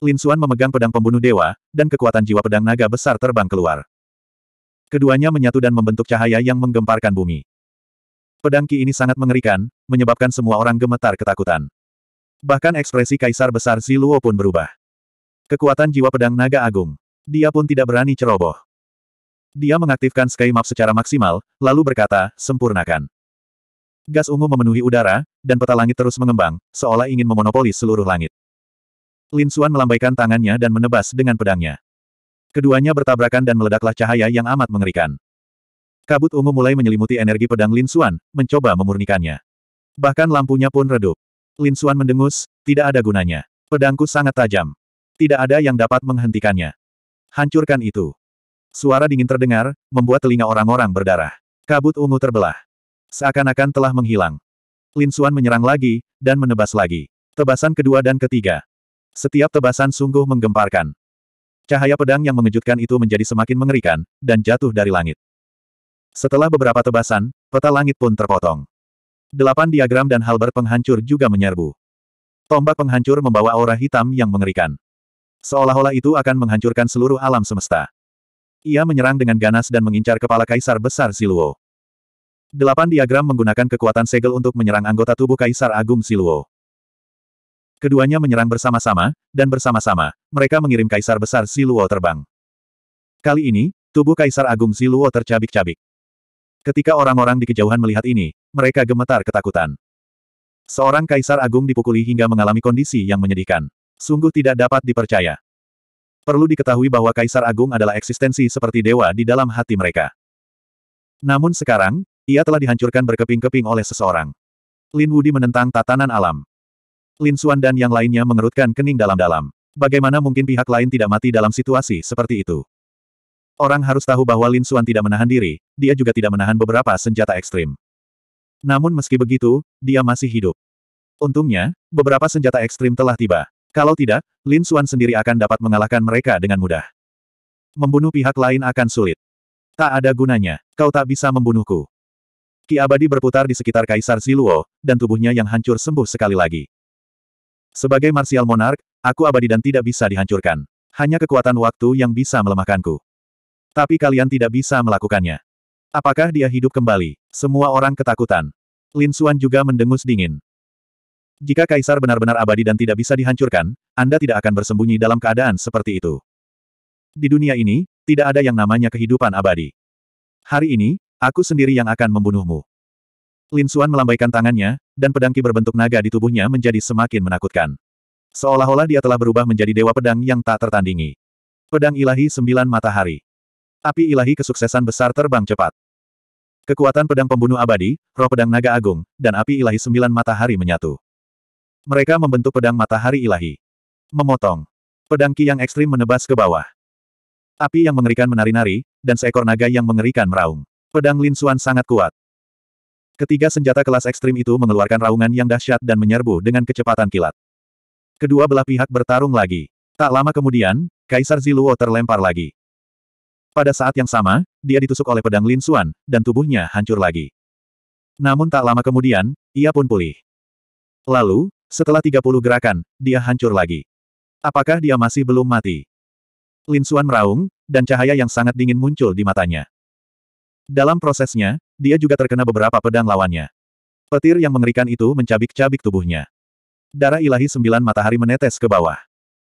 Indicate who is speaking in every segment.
Speaker 1: Lin Suan memegang pedang pembunuh dewa, dan kekuatan jiwa pedang naga besar terbang keluar. Keduanya menyatu dan membentuk cahaya yang menggemparkan bumi. Pedang ki ini sangat mengerikan, menyebabkan semua orang gemetar ketakutan. Bahkan ekspresi kaisar besar Ziluo pun berubah. Kekuatan jiwa pedang naga agung. Dia pun tidak berani ceroboh. Dia mengaktifkan Sky Map secara maksimal, lalu berkata, sempurnakan. Gas ungu memenuhi udara, dan peta langit terus mengembang, seolah ingin memonopoli seluruh langit. Lin Suan melambaikan tangannya dan menebas dengan pedangnya. Keduanya bertabrakan dan meledaklah cahaya yang amat mengerikan. Kabut ungu mulai menyelimuti energi pedang Lin Suan, mencoba memurnikannya. Bahkan lampunya pun redup. Lin Suan mendengus, tidak ada gunanya. Pedangku sangat tajam. Tidak ada yang dapat menghentikannya. Hancurkan itu. Suara dingin terdengar, membuat telinga orang-orang berdarah. Kabut ungu terbelah. Seakan-akan telah menghilang. Lin Suan menyerang lagi, dan menebas lagi. Tebasan kedua dan ketiga. Setiap tebasan sungguh menggemparkan. Cahaya pedang yang mengejutkan itu menjadi semakin mengerikan, dan jatuh dari langit. Setelah beberapa tebasan, peta langit pun terpotong. Delapan diagram dan halber penghancur juga menyerbu. Tombak penghancur membawa aura hitam yang mengerikan. Seolah-olah itu akan menghancurkan seluruh alam semesta. Ia menyerang dengan ganas dan mengincar kepala Kaisar Besar Siluo. Delapan diagram menggunakan kekuatan segel untuk menyerang anggota tubuh Kaisar Agung Siluo. Keduanya menyerang bersama-sama, dan bersama-sama, mereka mengirim Kaisar Besar Siluo terbang. Kali ini, tubuh Kaisar Agung Siluo tercabik-cabik. Ketika orang-orang di kejauhan melihat ini, mereka gemetar ketakutan. Seorang Kaisar Agung dipukuli hingga mengalami kondisi yang menyedihkan. Sungguh tidak dapat dipercaya. Perlu diketahui bahwa Kaisar Agung adalah eksistensi seperti dewa di dalam hati mereka. Namun sekarang, ia telah dihancurkan berkeping-keping oleh seseorang. Lin Wudi menentang tatanan alam. Lin Suan dan yang lainnya mengerutkan kening dalam-dalam. Bagaimana mungkin pihak lain tidak mati dalam situasi seperti itu? Orang harus tahu bahwa Lin Suan tidak menahan diri, dia juga tidak menahan beberapa senjata ekstrim. Namun meski begitu, dia masih hidup. Untungnya, beberapa senjata ekstrim telah tiba. Kalau tidak, Lin Suan sendiri akan dapat mengalahkan mereka dengan mudah. Membunuh pihak lain akan sulit. Tak ada gunanya, kau tak bisa membunuhku. Ki abadi berputar di sekitar Kaisar Ziluo, dan tubuhnya yang hancur sembuh sekali lagi. Sebagai Martial Monarch, aku abadi dan tidak bisa dihancurkan. Hanya kekuatan waktu yang bisa melemahkanku. Tapi kalian tidak bisa melakukannya. Apakah dia hidup kembali? Semua orang ketakutan. Lin Xuan juga mendengus dingin. Jika kaisar benar-benar abadi dan tidak bisa dihancurkan, Anda tidak akan bersembunyi dalam keadaan seperti itu. Di dunia ini, tidak ada yang namanya kehidupan abadi. Hari ini, aku sendiri yang akan membunuhmu. Lin Xuan melambaikan tangannya, dan pedangki berbentuk naga di tubuhnya menjadi semakin menakutkan. Seolah-olah dia telah berubah menjadi dewa pedang yang tak tertandingi. Pedang ilahi sembilan matahari. Api ilahi kesuksesan besar terbang cepat. Kekuatan pedang pembunuh abadi, roh pedang naga agung, dan api ilahi sembilan matahari menyatu. Mereka membentuk pedang matahari ilahi. Memotong. Pedang ki yang ekstrim menebas ke bawah. Api yang mengerikan menari-nari, dan seekor naga yang mengerikan meraung. Pedang Lin Suan sangat kuat. Ketiga senjata kelas ekstrim itu mengeluarkan raungan yang dahsyat dan menyerbu dengan kecepatan kilat. Kedua belah pihak bertarung lagi. Tak lama kemudian, Kaisar Ziluo terlempar lagi. Pada saat yang sama, dia ditusuk oleh pedang Lin Xuan, dan tubuhnya hancur lagi. Namun tak lama kemudian, ia pun pulih. Lalu, setelah 30 gerakan, dia hancur lagi. Apakah dia masih belum mati? Lin Xuan meraung, dan cahaya yang sangat dingin muncul di matanya. Dalam prosesnya, dia juga terkena beberapa pedang lawannya. Petir yang mengerikan itu mencabik-cabik tubuhnya. Darah ilahi sembilan matahari menetes ke bawah.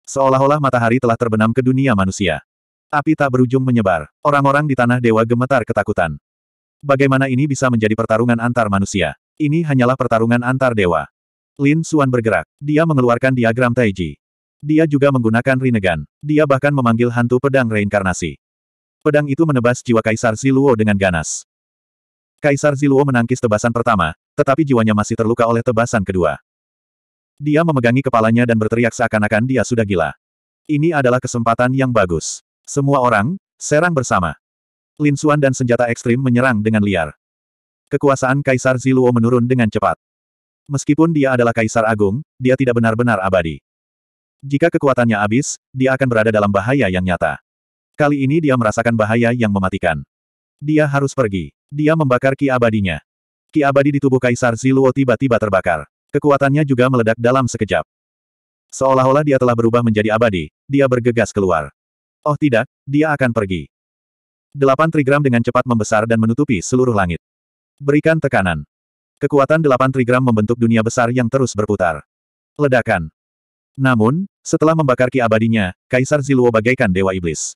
Speaker 1: Seolah-olah matahari telah terbenam ke dunia manusia. Api tak berujung menyebar. Orang-orang di tanah dewa gemetar ketakutan. Bagaimana ini bisa menjadi pertarungan antar manusia? Ini hanyalah pertarungan antar dewa. Lin Suan bergerak. Dia mengeluarkan diagram Taiji. Dia juga menggunakan Rinnegan. Dia bahkan memanggil hantu pedang reinkarnasi. Pedang itu menebas jiwa Kaisar Ziluo dengan ganas. Kaisar Ziluo menangkis tebasan pertama, tetapi jiwanya masih terluka oleh tebasan kedua. Dia memegangi kepalanya dan berteriak seakan-akan dia sudah gila. Ini adalah kesempatan yang bagus. Semua orang, serang bersama. Lin Xuan dan senjata ekstrim menyerang dengan liar. Kekuasaan Kaisar Ziluo menurun dengan cepat. Meskipun dia adalah Kaisar Agung, dia tidak benar-benar abadi. Jika kekuatannya habis, dia akan berada dalam bahaya yang nyata. Kali ini dia merasakan bahaya yang mematikan. Dia harus pergi. Dia membakar ki abadinya. Ki abadi di tubuh Kaisar Ziluo tiba-tiba terbakar. Kekuatannya juga meledak dalam sekejap. Seolah-olah dia telah berubah menjadi abadi, dia bergegas keluar. Oh tidak, dia akan pergi. Delapan trigram dengan cepat membesar dan menutupi seluruh langit. Berikan tekanan. Kekuatan delapan trigram membentuk dunia besar yang terus berputar. Ledakan. Namun, setelah membakar ki abadinya, Kaisar Ziluo bagaikan dewa iblis.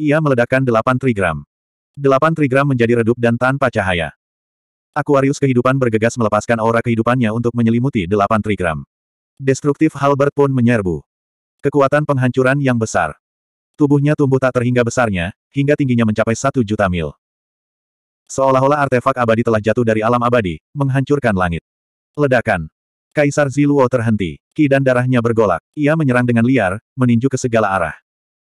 Speaker 1: Ia meledakkan delapan trigram. Delapan trigram menjadi redup dan tanpa cahaya. Aquarius kehidupan bergegas melepaskan aura kehidupannya untuk menyelimuti delapan trigram. Destruktif Halbert pun menyerbu. Kekuatan penghancuran yang besar. Tubuhnya tumbuh tak terhingga besarnya, hingga tingginya mencapai satu juta mil. Seolah-olah artefak abadi telah jatuh dari alam abadi, menghancurkan langit. Ledakan. Kaisar Ziluo terhenti. Ki dan darahnya bergolak. Ia menyerang dengan liar, meninju ke segala arah.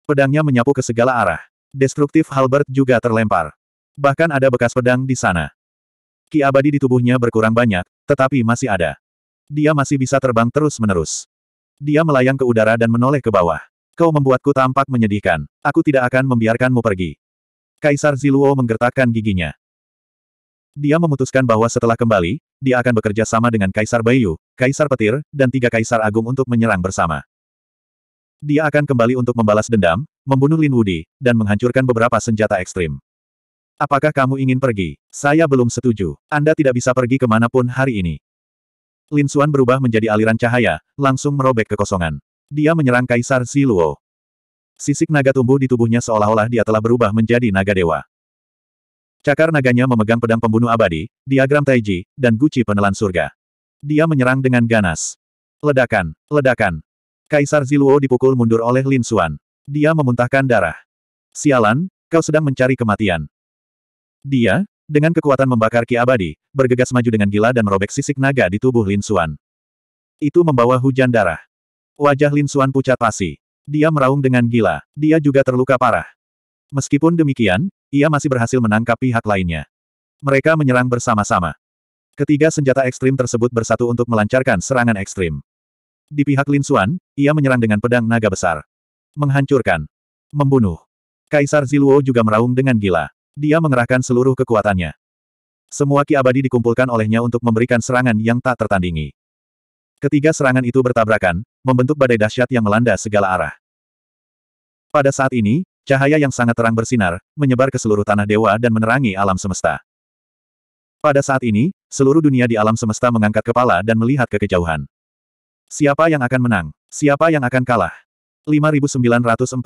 Speaker 1: Pedangnya menyapu ke segala arah. Destruktif Halbert juga terlempar. Bahkan ada bekas pedang di sana. Ki abadi di tubuhnya berkurang banyak, tetapi masih ada. Dia masih bisa terbang terus-menerus. Dia melayang ke udara dan menoleh ke bawah. Kau membuatku tampak menyedihkan. Aku tidak akan membiarkanmu pergi. Kaisar Ziluo menggertakkan giginya. Dia memutuskan bahwa setelah kembali, dia akan bekerja sama dengan Kaisar Bayu, Kaisar Petir, dan tiga Kaisar Agung untuk menyerang bersama. Dia akan kembali untuk membalas dendam, membunuh Lin Wudi, dan menghancurkan beberapa senjata ekstrim. Apakah kamu ingin pergi? Saya belum setuju. Anda tidak bisa pergi kemanapun hari ini. Lin Xuan berubah menjadi aliran cahaya, langsung merobek kekosongan. Dia menyerang Kaisar Siluo. Sisik naga tumbuh di tubuhnya seolah-olah dia telah berubah menjadi naga dewa. Cakar naganya memegang pedang pembunuh abadi, diagram Taiji, dan guci penelan surga. Dia menyerang dengan ganas. Ledakan, ledakan, Kaisar Ziluo dipukul mundur oleh Lin Xuan. Dia memuntahkan darah. Sialan, kau sedang mencari kematian. Dia, dengan kekuatan membakar ki abadi, bergegas maju dengan gila dan merobek sisik naga di tubuh Lin Xuan. Itu membawa hujan darah. Wajah Lin Xuan pucat pasi. Dia meraung dengan gila. Dia juga terluka parah. Meskipun demikian, ia masih berhasil menangkap pihak lainnya. Mereka menyerang bersama-sama. Ketiga senjata ekstrim tersebut bersatu untuk melancarkan serangan ekstrim. Di pihak Lin Xuan, ia menyerang dengan pedang naga besar. Menghancurkan. Membunuh. Kaisar Ziluo juga meraung dengan gila. Dia mengerahkan seluruh kekuatannya. Semua ki abadi dikumpulkan olehnya untuk memberikan serangan yang tak tertandingi. Ketiga serangan itu bertabrakan, membentuk badai dahsyat yang melanda segala arah. Pada saat ini, cahaya yang sangat terang bersinar, menyebar ke seluruh tanah dewa dan menerangi alam semesta. Pada saat ini, seluruh dunia di alam semesta mengangkat kepala dan melihat ke kejauhan. Siapa yang akan menang? Siapa yang akan kalah? 5942.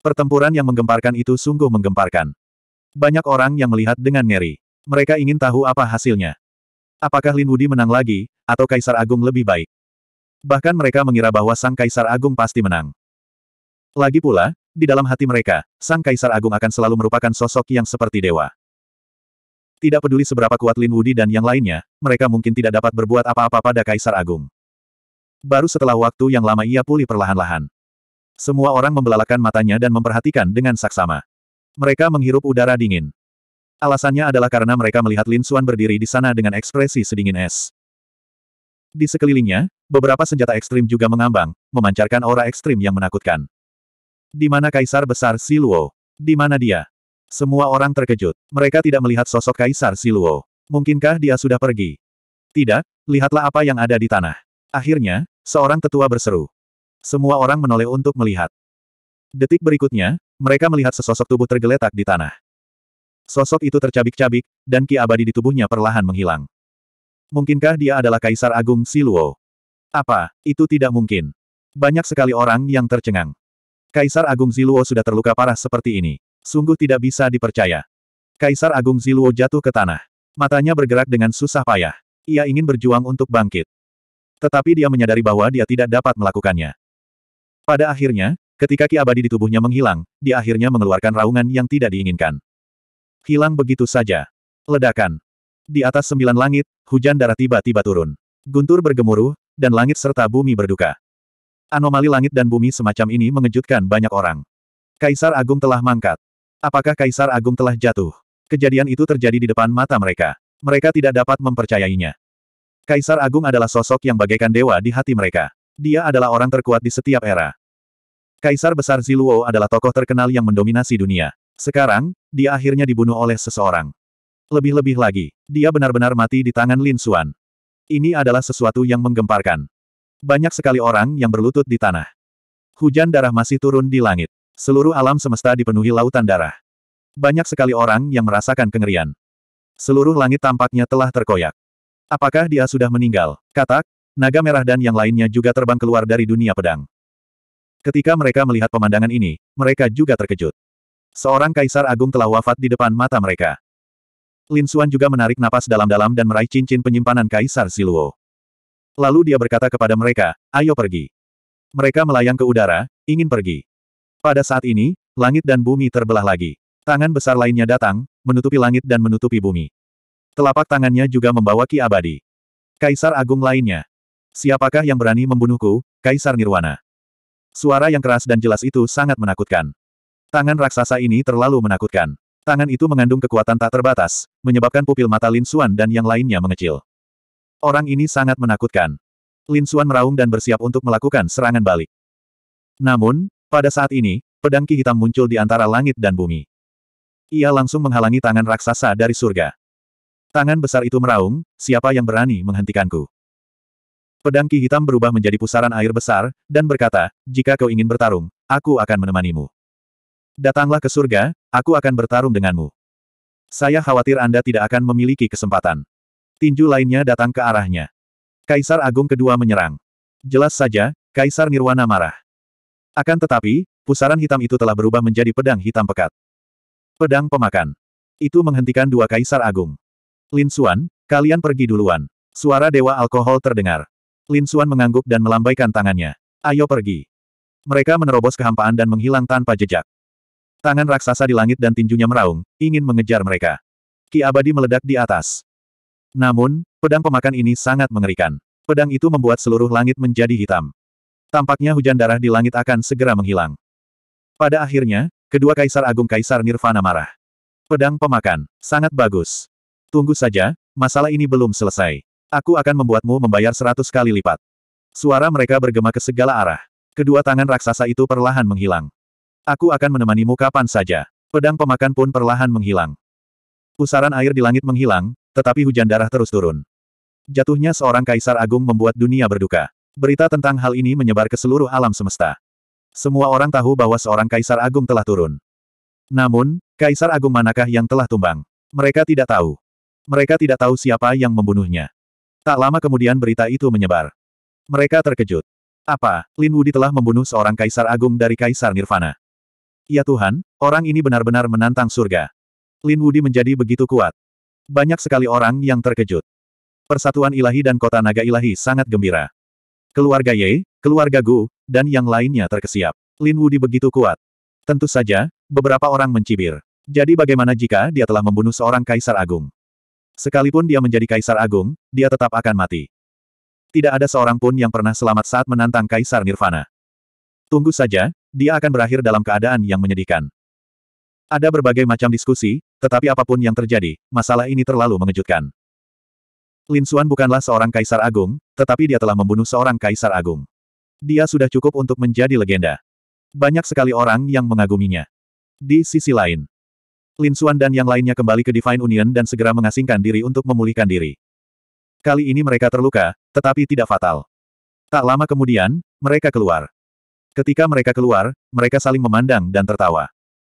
Speaker 1: Pertempuran yang menggemparkan itu sungguh menggemparkan. Banyak orang yang melihat dengan ngeri. Mereka ingin tahu apa hasilnya. Apakah Lin Wudi menang lagi, atau Kaisar Agung lebih baik? Bahkan mereka mengira bahwa Sang Kaisar Agung pasti menang. Lagi pula, di dalam hati mereka, Sang Kaisar Agung akan selalu merupakan sosok yang seperti dewa. Tidak peduli seberapa kuat Lin Wudi dan yang lainnya, mereka mungkin tidak dapat berbuat apa-apa pada Kaisar Agung. Baru setelah waktu yang lama ia pulih perlahan-lahan. Semua orang membelalakan matanya dan memperhatikan dengan saksama. Mereka menghirup udara dingin. Alasannya adalah karena mereka melihat Lin Xuan berdiri di sana dengan ekspresi sedingin es. Di sekelilingnya, beberapa senjata ekstrim juga mengambang, memancarkan aura ekstrim yang menakutkan. Di mana Kaisar Besar Siluo? Di mana dia? Semua orang terkejut. Mereka tidak melihat sosok Kaisar Siluo. Mungkinkah dia sudah pergi? Tidak, lihatlah apa yang ada di tanah. Akhirnya, seorang tetua berseru. Semua orang menoleh untuk melihat. Detik berikutnya, mereka melihat sesosok tubuh tergeletak di tanah. Sosok itu tercabik-cabik, dan ki abadi di tubuhnya perlahan menghilang. Mungkinkah dia adalah Kaisar Agung Siluo? Apa, itu tidak mungkin. Banyak sekali orang yang tercengang. Kaisar Agung Ziluo sudah terluka parah seperti ini. Sungguh tidak bisa dipercaya. Kaisar Agung Ziluo jatuh ke tanah. Matanya bergerak dengan susah payah. Ia ingin berjuang untuk bangkit tetapi dia menyadari bahwa dia tidak dapat melakukannya. Pada akhirnya, ketika ki abadi di tubuhnya menghilang, dia akhirnya mengeluarkan raungan yang tidak diinginkan. Hilang begitu saja. Ledakan. Di atas sembilan langit, hujan darah tiba-tiba turun. Guntur bergemuruh, dan langit serta bumi berduka. Anomali langit dan bumi semacam ini mengejutkan banyak orang. Kaisar Agung telah mangkat. Apakah Kaisar Agung telah jatuh? Kejadian itu terjadi di depan mata mereka. Mereka tidak dapat mempercayainya. Kaisar Agung adalah sosok yang bagaikan dewa di hati mereka. Dia adalah orang terkuat di setiap era. Kaisar Besar Ziluo adalah tokoh terkenal yang mendominasi dunia. Sekarang, dia akhirnya dibunuh oleh seseorang. Lebih-lebih lagi, dia benar-benar mati di tangan Lin Xuan. Ini adalah sesuatu yang menggemparkan. Banyak sekali orang yang berlutut di tanah. Hujan darah masih turun di langit. Seluruh alam semesta dipenuhi lautan darah. Banyak sekali orang yang merasakan kengerian. Seluruh langit tampaknya telah terkoyak. Apakah dia sudah meninggal? Katak, naga merah dan yang lainnya juga terbang keluar dari dunia pedang. Ketika mereka melihat pemandangan ini, mereka juga terkejut. Seorang kaisar agung telah wafat di depan mata mereka. Lin Xuan juga menarik napas dalam-dalam dan meraih cincin penyimpanan kaisar Siluo. Lalu dia berkata kepada mereka, ayo pergi. Mereka melayang ke udara, ingin pergi. Pada saat ini, langit dan bumi terbelah lagi. Tangan besar lainnya datang, menutupi langit dan menutupi bumi. Telapak tangannya juga membawa ki abadi. Kaisar agung lainnya. Siapakah yang berani membunuhku, Kaisar Nirwana? Suara yang keras dan jelas itu sangat menakutkan. Tangan raksasa ini terlalu menakutkan. Tangan itu mengandung kekuatan tak terbatas, menyebabkan pupil mata Lin Suan dan yang lainnya mengecil. Orang ini sangat menakutkan. Lin Suan meraung dan bersiap untuk melakukan serangan balik. Namun, pada saat ini, pedang ki hitam muncul di antara langit dan bumi. Ia langsung menghalangi tangan raksasa dari surga. Tangan besar itu meraung, siapa yang berani menghentikanku? Pedang Ki Hitam berubah menjadi pusaran air besar, dan berkata, jika kau ingin bertarung, aku akan menemanimu. Datanglah ke surga, aku akan bertarung denganmu. Saya khawatir Anda tidak akan memiliki kesempatan. Tinju lainnya datang ke arahnya. Kaisar Agung kedua menyerang. Jelas saja, Kaisar Nirwana marah. Akan tetapi, pusaran hitam itu telah berubah menjadi pedang hitam pekat. Pedang pemakan. Itu menghentikan dua kaisar agung. Lin Xuan, kalian pergi duluan. Suara dewa alkohol terdengar. Lin Xuan mengangguk dan melambaikan tangannya. Ayo pergi. Mereka menerobos kehampaan dan menghilang tanpa jejak. Tangan raksasa di langit dan tinjunya meraung, ingin mengejar mereka. Ki abadi meledak di atas. Namun, pedang pemakan ini sangat mengerikan. Pedang itu membuat seluruh langit menjadi hitam. Tampaknya hujan darah di langit akan segera menghilang. Pada akhirnya, kedua kaisar agung Kaisar Nirvana marah. Pedang pemakan, sangat bagus. Tunggu saja, masalah ini belum selesai. Aku akan membuatmu membayar seratus kali lipat. Suara mereka bergema ke segala arah. Kedua tangan raksasa itu perlahan menghilang. Aku akan menemanimu kapan saja. Pedang pemakan pun perlahan menghilang. Pusaran air di langit menghilang, tetapi hujan darah terus turun. Jatuhnya seorang kaisar agung membuat dunia berduka. Berita tentang hal ini menyebar ke seluruh alam semesta. Semua orang tahu bahwa seorang kaisar agung telah turun. Namun, kaisar agung manakah yang telah tumbang? Mereka tidak tahu. Mereka tidak tahu siapa yang membunuhnya. Tak lama kemudian berita itu menyebar. Mereka terkejut. Apa, Lin Wudi telah membunuh seorang kaisar agung dari kaisar Nirvana? Ya Tuhan, orang ini benar-benar menantang surga. Lin Wudi menjadi begitu kuat. Banyak sekali orang yang terkejut. Persatuan ilahi dan kota naga ilahi sangat gembira. Keluarga Ye, keluarga Gu, dan yang lainnya terkesiap. Lin Wudi begitu kuat. Tentu saja, beberapa orang mencibir. Jadi bagaimana jika dia telah membunuh seorang kaisar agung? Sekalipun dia menjadi kaisar agung, dia tetap akan mati. Tidak ada seorang pun yang pernah selamat saat menantang kaisar Nirvana. Tunggu saja, dia akan berakhir dalam keadaan yang menyedihkan. Ada berbagai macam diskusi, tetapi apapun yang terjadi, masalah ini terlalu mengejutkan. Lin Xuan bukanlah seorang kaisar agung, tetapi dia telah membunuh seorang kaisar agung. Dia sudah cukup untuk menjadi legenda. Banyak sekali orang yang mengaguminya. Di sisi lain, Lin Xuan dan yang lainnya kembali ke Divine Union dan segera mengasingkan diri untuk memulihkan diri. Kali ini mereka terluka, tetapi tidak fatal. Tak lama kemudian, mereka keluar. Ketika mereka keluar, mereka saling memandang dan tertawa.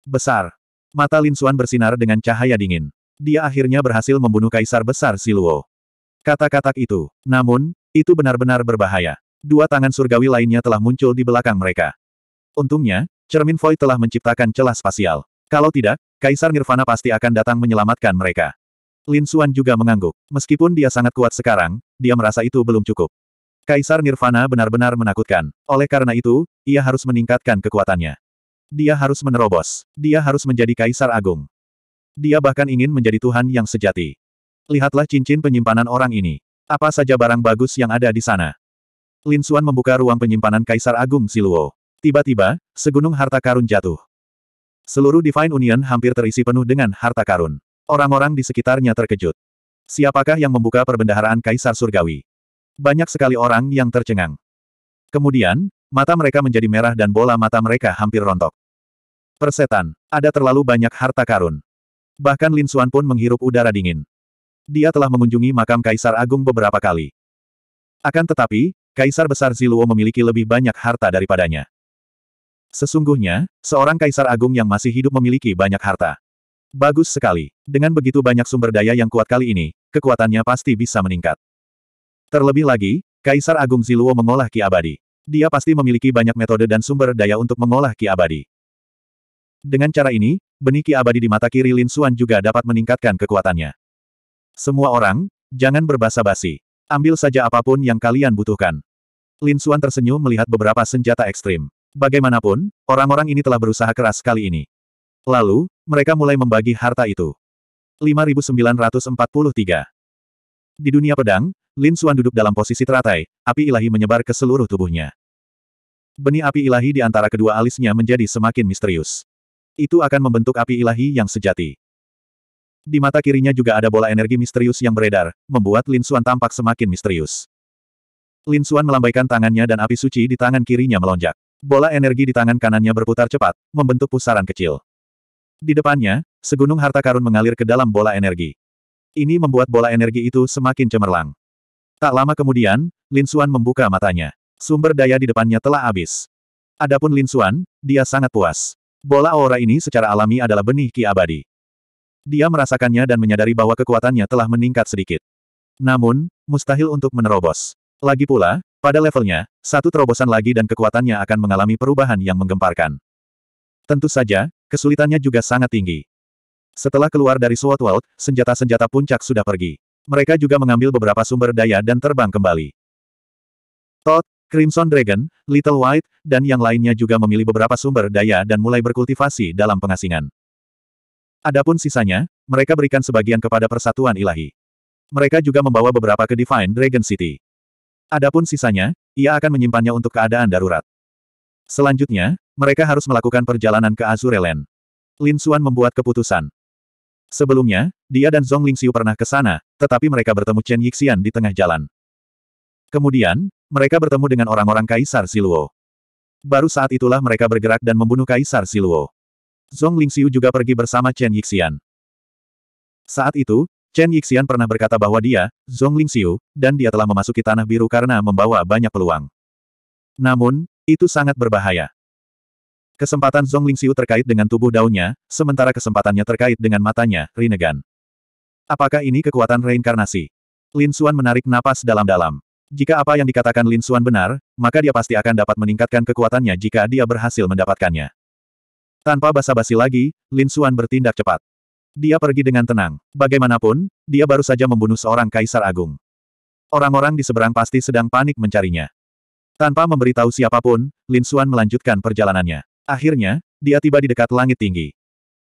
Speaker 1: Besar. Mata Lin Xuan bersinar dengan cahaya dingin. Dia akhirnya berhasil membunuh Kaisar Besar Siluo. Kata-kata itu. Namun, itu benar-benar berbahaya. Dua tangan surgawi lainnya telah muncul di belakang mereka. Untungnya, cermin void telah menciptakan celah spasial. Kalau tidak, Kaisar Nirvana pasti akan datang menyelamatkan mereka. Lin Xuan juga mengangguk. Meskipun dia sangat kuat sekarang, dia merasa itu belum cukup. Kaisar Nirvana benar-benar menakutkan. Oleh karena itu, ia harus meningkatkan kekuatannya. Dia harus menerobos. Dia harus menjadi Kaisar Agung. Dia bahkan ingin menjadi Tuhan yang sejati. Lihatlah cincin penyimpanan orang ini. Apa saja barang bagus yang ada di sana. Lin Xuan membuka ruang penyimpanan Kaisar Agung Siluo. Tiba-tiba, segunung harta karun jatuh. Seluruh Divine Union hampir terisi penuh dengan harta karun. Orang-orang di sekitarnya terkejut. Siapakah yang membuka perbendaharaan Kaisar Surgawi? Banyak sekali orang yang tercengang. Kemudian, mata mereka menjadi merah dan bola mata mereka hampir rontok. Persetan, ada terlalu banyak harta karun. Bahkan Lin Xuan pun menghirup udara dingin. Dia telah mengunjungi makam Kaisar Agung beberapa kali. Akan tetapi, Kaisar Besar Ziluo memiliki lebih banyak harta daripadanya. Sesungguhnya, seorang kaisar agung yang masih hidup memiliki banyak harta. Bagus sekali. Dengan begitu banyak sumber daya yang kuat kali ini, kekuatannya pasti bisa meningkat. Terlebih lagi, Kaisar Agung Ziluo mengolah Ki Abadi. Dia pasti memiliki banyak metode dan sumber daya untuk mengolah Ki Abadi. Dengan cara ini, benih Ki Abadi di mata kiri Lin Xuan juga dapat meningkatkan kekuatannya. Semua orang, jangan berbahasa basi. Ambil saja apapun yang kalian butuhkan. Lin Suan tersenyum melihat beberapa senjata ekstrim. Bagaimanapun, orang-orang ini telah berusaha keras kali ini. Lalu, mereka mulai membagi harta itu. 5943 Di dunia pedang, Lin Xuan duduk dalam posisi teratai, api ilahi menyebar ke seluruh tubuhnya. Benih api ilahi di antara kedua alisnya menjadi semakin misterius. Itu akan membentuk api ilahi yang sejati. Di mata kirinya juga ada bola energi misterius yang beredar, membuat Lin Xuan tampak semakin misterius. Lin Xuan melambaikan tangannya dan api suci di tangan kirinya melonjak bola energi di tangan kanannya berputar cepat, membentuk pusaran kecil. Di depannya, segunung harta karun mengalir ke dalam bola energi. Ini membuat bola energi itu semakin cemerlang. Tak lama kemudian, Lin Suan membuka matanya. Sumber daya di depannya telah habis. Adapun Lin Suan, dia sangat puas. Bola aura ini secara alami adalah benih ki abadi. Dia merasakannya dan menyadari bahwa kekuatannya telah meningkat sedikit. Namun, mustahil untuk menerobos. Lagi pula, pada levelnya, satu terobosan lagi dan kekuatannya akan mengalami perubahan yang menggemparkan. Tentu saja, kesulitannya juga sangat tinggi. Setelah keluar dari Sword World, senjata-senjata puncak sudah pergi. Mereka juga mengambil beberapa sumber daya dan terbang kembali. Todd, Crimson Dragon, Little White, dan yang lainnya juga memilih beberapa sumber daya dan mulai berkultivasi dalam pengasingan. Adapun sisanya, mereka berikan sebagian kepada persatuan ilahi. Mereka juga membawa beberapa ke Divine Dragon City. Adapun sisanya, ia akan menyimpannya untuk keadaan darurat. Selanjutnya, mereka harus melakukan perjalanan ke Azureland. Lin Xuan membuat keputusan. Sebelumnya, dia dan Zhong Lingxiu pernah ke sana, tetapi mereka bertemu Chen Yixian di tengah jalan. Kemudian, mereka bertemu dengan orang-orang Kaisar Siluo. Baru saat itulah mereka bergerak dan membunuh Kaisar Siluo. Zhong Lingxiu juga pergi bersama Chen Yixian. Saat itu, Chen Yixian pernah berkata bahwa dia, Zhong Lingxiu, dan dia telah memasuki Tanah Biru karena membawa banyak peluang. Namun, itu sangat berbahaya. Kesempatan Zhong Lingxiu terkait dengan tubuh daunnya, sementara kesempatannya terkait dengan matanya, Rinnegan. Apakah ini kekuatan reinkarnasi? Lin Xuan menarik napas dalam-dalam. Jika apa yang dikatakan Lin Xuan benar, maka dia pasti akan dapat meningkatkan kekuatannya jika dia berhasil mendapatkannya. Tanpa basa-basi lagi, Lin Xuan bertindak cepat. Dia pergi dengan tenang. Bagaimanapun, dia baru saja membunuh seorang kaisar agung. Orang-orang di seberang pasti sedang panik mencarinya. Tanpa memberitahu siapapun, Lin Xuan melanjutkan perjalanannya. Akhirnya, dia tiba di dekat langit tinggi.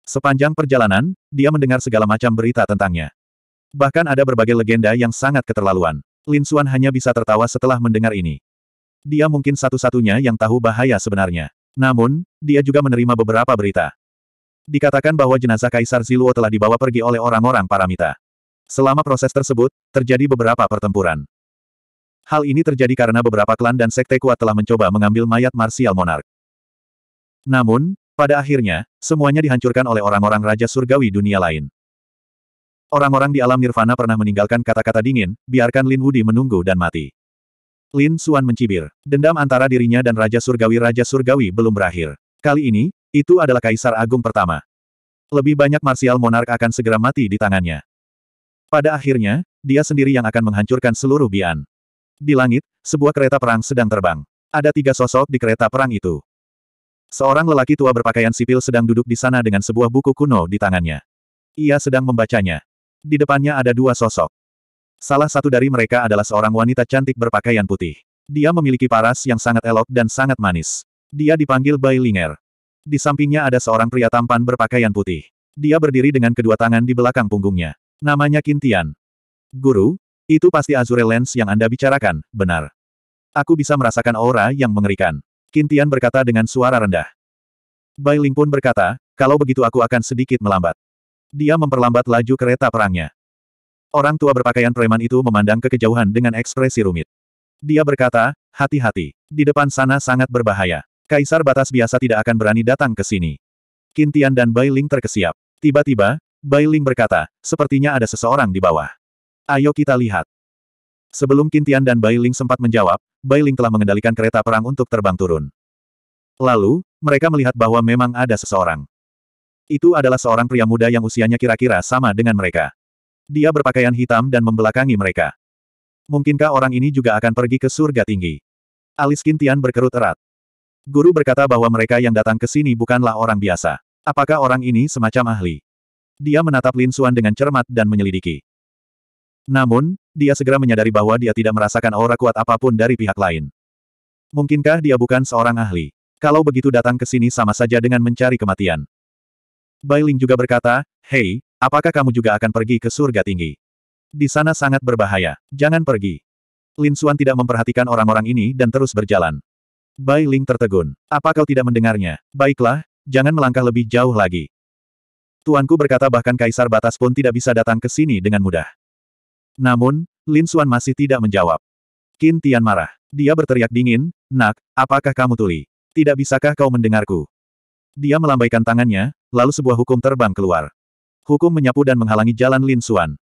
Speaker 1: Sepanjang perjalanan, dia mendengar segala macam berita tentangnya. Bahkan ada berbagai legenda yang sangat keterlaluan. Lin Xuan hanya bisa tertawa setelah mendengar ini. Dia mungkin satu-satunya yang tahu bahaya sebenarnya. Namun, dia juga menerima beberapa berita. Dikatakan bahwa jenazah Kaisar Ziluo telah dibawa pergi oleh orang-orang paramita. Selama proses tersebut, terjadi beberapa pertempuran. Hal ini terjadi karena beberapa klan dan sekte kuat telah mencoba mengambil mayat marsial monark. Namun, pada akhirnya, semuanya dihancurkan oleh orang-orang Raja Surgawi dunia lain. Orang-orang di alam nirvana pernah meninggalkan kata-kata dingin, biarkan Lin Wudi menunggu dan mati. Lin Suan mencibir. Dendam antara dirinya dan Raja Surgawi Raja Surgawi belum berakhir. Kali ini, itu adalah Kaisar Agung pertama. Lebih banyak marsial monark akan segera mati di tangannya. Pada akhirnya, dia sendiri yang akan menghancurkan seluruh Bian. Di langit, sebuah kereta perang sedang terbang. Ada tiga sosok di kereta perang itu. Seorang lelaki tua berpakaian sipil sedang duduk di sana dengan sebuah buku kuno di tangannya. Ia sedang membacanya. Di depannya ada dua sosok. Salah satu dari mereka adalah seorang wanita cantik berpakaian putih. Dia memiliki paras yang sangat elok dan sangat manis. Dia dipanggil Bailinger. Di sampingnya ada seorang pria tampan berpakaian putih. Dia berdiri dengan kedua tangan di belakang punggungnya. Namanya Kintian. Guru, itu pasti Azure Lens yang Anda bicarakan, benar. Aku bisa merasakan aura yang mengerikan. Kintian berkata dengan suara rendah. Bai Ling pun berkata, kalau begitu aku akan sedikit melambat. Dia memperlambat laju kereta perangnya. Orang tua berpakaian preman itu memandang ke kejauhan dengan ekspresi rumit. Dia berkata, hati-hati, di depan sana sangat berbahaya. Kaisar batas biasa tidak akan berani datang ke sini. Kintian dan Bai Ling terkesiap. Tiba-tiba, Bai Ling berkata, sepertinya ada seseorang di bawah. Ayo kita lihat. Sebelum Kintian dan Bai Ling sempat menjawab, Bai Ling telah mengendalikan kereta perang untuk terbang turun. Lalu, mereka melihat bahwa memang ada seseorang. Itu adalah seorang pria muda yang usianya kira-kira sama dengan mereka. Dia berpakaian hitam dan membelakangi mereka. Mungkinkah orang ini juga akan pergi ke surga tinggi? Alis Kintian berkerut erat. Guru berkata bahwa mereka yang datang ke sini bukanlah orang biasa. Apakah orang ini semacam ahli? Dia menatap Lin Suan dengan cermat dan menyelidiki. Namun, dia segera menyadari bahwa dia tidak merasakan aura kuat apapun dari pihak lain. Mungkinkah dia bukan seorang ahli? Kalau begitu datang ke sini sama saja dengan mencari kematian. Bai Ling juga berkata, Hei, apakah kamu juga akan pergi ke surga tinggi? Di sana sangat berbahaya, jangan pergi. Lin Suan tidak memperhatikan orang-orang ini dan terus berjalan. Bai Ling tertegun. Apa kau tidak mendengarnya? Baiklah, jangan melangkah lebih jauh lagi. Tuanku berkata bahkan Kaisar Batas pun tidak bisa datang ke sini dengan mudah. Namun, Lin Suan masih tidak menjawab. Qin Tian marah. Dia berteriak dingin, Nak, apakah kamu tuli? Tidak bisakah kau mendengarku? Dia melambaikan tangannya, lalu sebuah hukum terbang keluar. Hukum menyapu dan menghalangi jalan Lin Suan.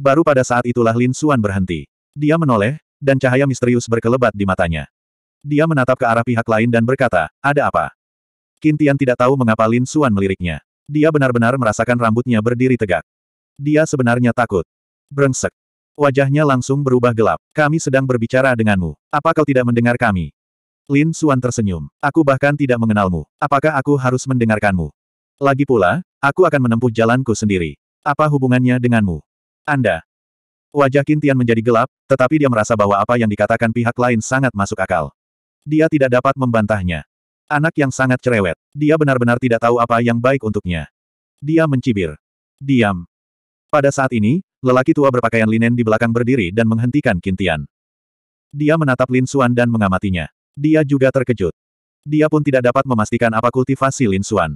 Speaker 1: Baru pada saat itulah Lin Suan berhenti. Dia menoleh, dan cahaya misterius berkelebat di matanya. Dia menatap ke arah pihak lain dan berkata, ada apa? Kintian tidak tahu mengapa Lin Suan meliriknya. Dia benar-benar merasakan rambutnya berdiri tegak. Dia sebenarnya takut. Brengsek. Wajahnya langsung berubah gelap. Kami sedang berbicara denganmu. Apa kau tidak mendengar kami? Lin Suan tersenyum. Aku bahkan tidak mengenalmu. Apakah aku harus mendengarkanmu? Lagi pula, aku akan menempuh jalanku sendiri. Apa hubungannya denganmu? Anda. Wajah Kintian menjadi gelap, tetapi dia merasa bahwa apa yang dikatakan pihak lain sangat masuk akal. Dia tidak dapat membantahnya. Anak yang sangat cerewet. Dia benar-benar tidak tahu apa yang baik untuknya. Dia mencibir. Diam. Pada saat ini, lelaki tua berpakaian linen di belakang berdiri dan menghentikan Kintian. Dia menatap Lin Suan dan mengamatinya. Dia juga terkejut. Dia pun tidak dapat memastikan apa kultivasi Lin Suan.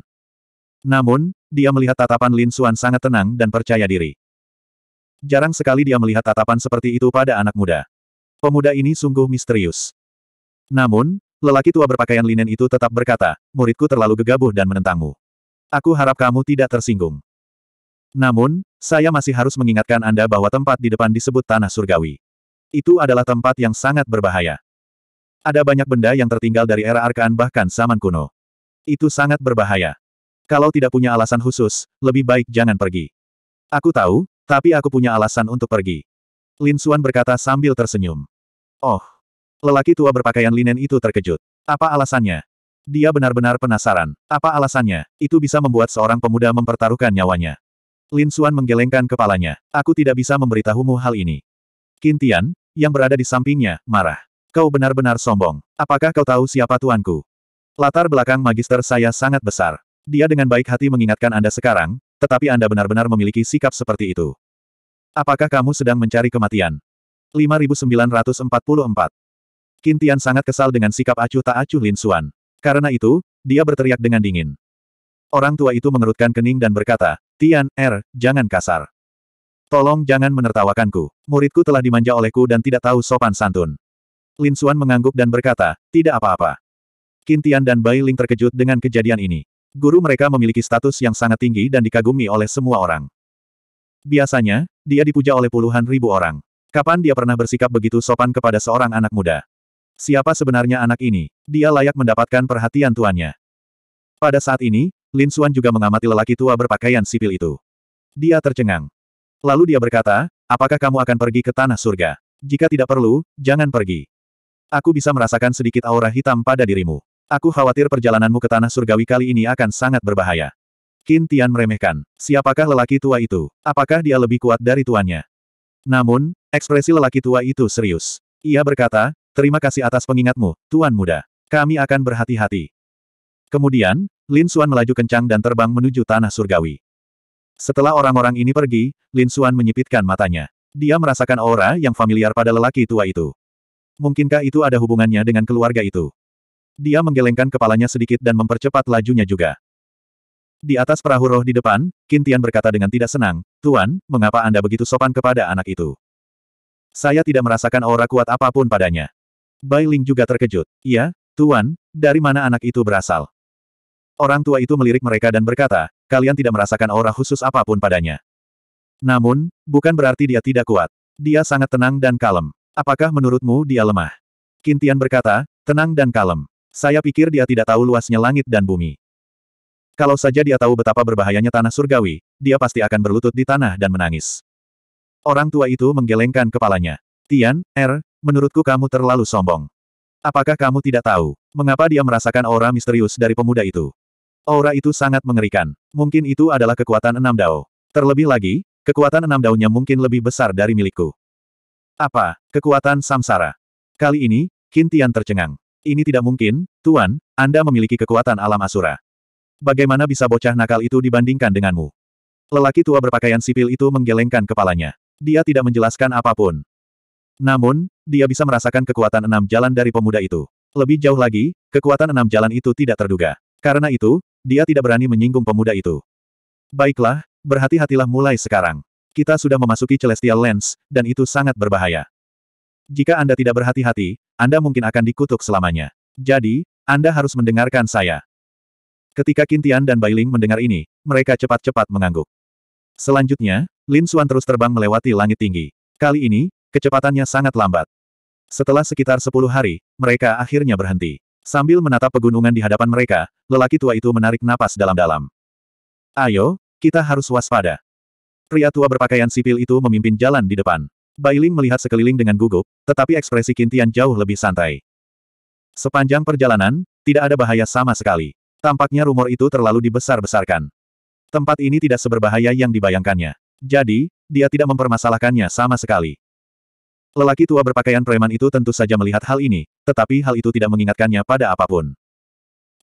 Speaker 1: Namun, dia melihat tatapan Lin Suan sangat tenang dan percaya diri. Jarang sekali dia melihat tatapan seperti itu pada anak muda. Pemuda ini sungguh misterius. Namun, lelaki tua berpakaian linen itu tetap berkata, muridku terlalu gegabah dan menentangmu. Aku harap kamu tidak tersinggung. Namun, saya masih harus mengingatkan Anda bahwa tempat di depan disebut Tanah Surgawi. Itu adalah tempat yang sangat berbahaya. Ada banyak benda yang tertinggal dari era arkaan bahkan zaman kuno. Itu sangat berbahaya. Kalau tidak punya alasan khusus, lebih baik jangan pergi. Aku tahu, tapi aku punya alasan untuk pergi. Lin Xuan berkata sambil tersenyum. Oh, Lelaki tua berpakaian linen itu terkejut. Apa alasannya? Dia benar-benar penasaran. Apa alasannya? Itu bisa membuat seorang pemuda mempertaruhkan nyawanya. Lin Xuan menggelengkan kepalanya. Aku tidak bisa memberitahumu hal ini. Kintian, yang berada di sampingnya, marah. Kau benar-benar sombong. Apakah kau tahu siapa tuanku? Latar belakang magister saya sangat besar. Dia dengan baik hati mengingatkan Anda sekarang, tetapi Anda benar-benar memiliki sikap seperti itu. Apakah kamu sedang mencari kematian? 5944 Kintian sangat kesal dengan sikap acuh tak acuh Lin Suan. Karena itu, dia berteriak dengan dingin. Orang tua itu mengerutkan kening dan berkata, Tian, Er, jangan kasar. Tolong jangan menertawakanku. Muridku telah dimanja olehku dan tidak tahu sopan santun. Lin Suan mengangguk dan berkata, tidak apa-apa. Kintian dan Bai Ling terkejut dengan kejadian ini. Guru mereka memiliki status yang sangat tinggi dan dikagumi oleh semua orang. Biasanya, dia dipuja oleh puluhan ribu orang. Kapan dia pernah bersikap begitu sopan kepada seorang anak muda? siapa sebenarnya anak ini, dia layak mendapatkan perhatian tuannya. Pada saat ini, Lin Suan juga mengamati lelaki tua berpakaian sipil itu. Dia tercengang. Lalu dia berkata, apakah kamu akan pergi ke tanah surga? Jika tidak perlu, jangan pergi. Aku bisa merasakan sedikit aura hitam pada dirimu. Aku khawatir perjalananmu ke tanah surgawi kali ini akan sangat berbahaya. Qin Tian meremehkan. Siapakah lelaki tua itu? Apakah dia lebih kuat dari tuannya? Namun, ekspresi lelaki tua itu serius. Ia berkata, Terima kasih atas pengingatmu, Tuan Muda. Kami akan berhati-hati. Kemudian, Lin Xuan melaju kencang dan terbang menuju tanah surgawi. Setelah orang-orang ini pergi, Lin Xuan menyipitkan matanya. Dia merasakan aura yang familiar pada lelaki tua itu. Mungkinkah itu ada hubungannya dengan keluarga itu? Dia menggelengkan kepalanya sedikit dan mempercepat lajunya juga. Di atas perahu roh di depan, Kintian berkata dengan tidak senang, Tuan, mengapa Anda begitu sopan kepada anak itu? Saya tidak merasakan aura kuat apapun padanya. Bai Ling juga terkejut. Ya, Tuan, dari mana anak itu berasal? Orang tua itu melirik mereka dan berkata, kalian tidak merasakan aura khusus apapun padanya. Namun, bukan berarti dia tidak kuat. Dia sangat tenang dan kalem. Apakah menurutmu dia lemah? Kintian berkata, tenang dan kalem. Saya pikir dia tidak tahu luasnya langit dan bumi. Kalau saja dia tahu betapa berbahayanya tanah surgawi, dia pasti akan berlutut di tanah dan menangis. Orang tua itu menggelengkan kepalanya. Tian, Er, Menurutku kamu terlalu sombong. Apakah kamu tidak tahu, mengapa dia merasakan aura misterius dari pemuda itu? Aura itu sangat mengerikan. Mungkin itu adalah kekuatan enam dao. Terlebih lagi, kekuatan enam daunnya mungkin lebih besar dari milikku. Apa? Kekuatan samsara. Kali ini, Kintian tercengang. Ini tidak mungkin, Tuan, Anda memiliki kekuatan alam asura. Bagaimana bisa bocah nakal itu dibandingkan denganmu? Lelaki tua berpakaian sipil itu menggelengkan kepalanya. Dia tidak menjelaskan apapun. Namun, dia bisa merasakan kekuatan enam jalan dari pemuda itu. Lebih jauh lagi, kekuatan enam jalan itu tidak terduga. Karena itu, dia tidak berani menyinggung pemuda itu. Baiklah, berhati-hatilah mulai sekarang. Kita sudah memasuki Celestial Lens, dan itu sangat berbahaya. Jika Anda tidak berhati-hati, Anda mungkin akan dikutuk selamanya. Jadi, Anda harus mendengarkan saya. Ketika Kintian dan Bailing mendengar ini, mereka cepat-cepat mengangguk. Selanjutnya, Lin Suan terus terbang melewati langit tinggi. Kali ini, Kecepatannya sangat lambat. Setelah sekitar sepuluh hari, mereka akhirnya berhenti. Sambil menatap pegunungan di hadapan mereka, lelaki tua itu menarik napas dalam-dalam. Ayo, kita harus waspada. Pria tua berpakaian sipil itu memimpin jalan di depan. Bailing melihat sekeliling dengan gugup, tetapi ekspresi Kintian jauh lebih santai. Sepanjang perjalanan, tidak ada bahaya sama sekali. Tampaknya rumor itu terlalu dibesar-besarkan. Tempat ini tidak seberbahaya yang dibayangkannya. Jadi, dia tidak mempermasalahkannya sama sekali. Lelaki tua berpakaian preman itu tentu saja melihat hal ini, tetapi hal itu tidak mengingatkannya pada apapun.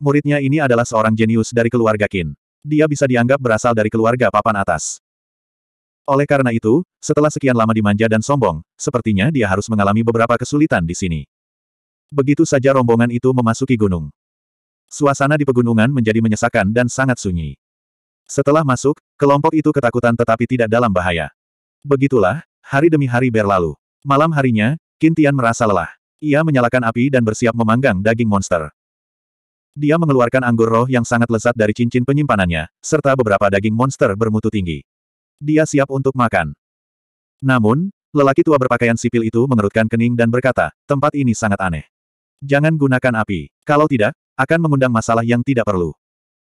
Speaker 1: Muridnya ini adalah seorang jenius dari keluarga Qin. Dia bisa dianggap berasal dari keluarga papan atas. Oleh karena itu, setelah sekian lama dimanja dan sombong, sepertinya dia harus mengalami beberapa kesulitan di sini. Begitu saja rombongan itu memasuki gunung. Suasana di pegunungan menjadi menyesakan dan sangat sunyi. Setelah masuk, kelompok itu ketakutan tetapi tidak dalam bahaya. Begitulah, hari demi hari berlalu. Malam harinya, Kintian merasa lelah. Ia menyalakan api dan bersiap memanggang daging monster. Dia mengeluarkan anggur roh yang sangat lezat dari cincin penyimpanannya, serta beberapa daging monster bermutu tinggi. Dia siap untuk makan. Namun, lelaki tua berpakaian sipil itu mengerutkan kening dan berkata, tempat ini sangat aneh. Jangan gunakan api. Kalau tidak, akan mengundang masalah yang tidak perlu.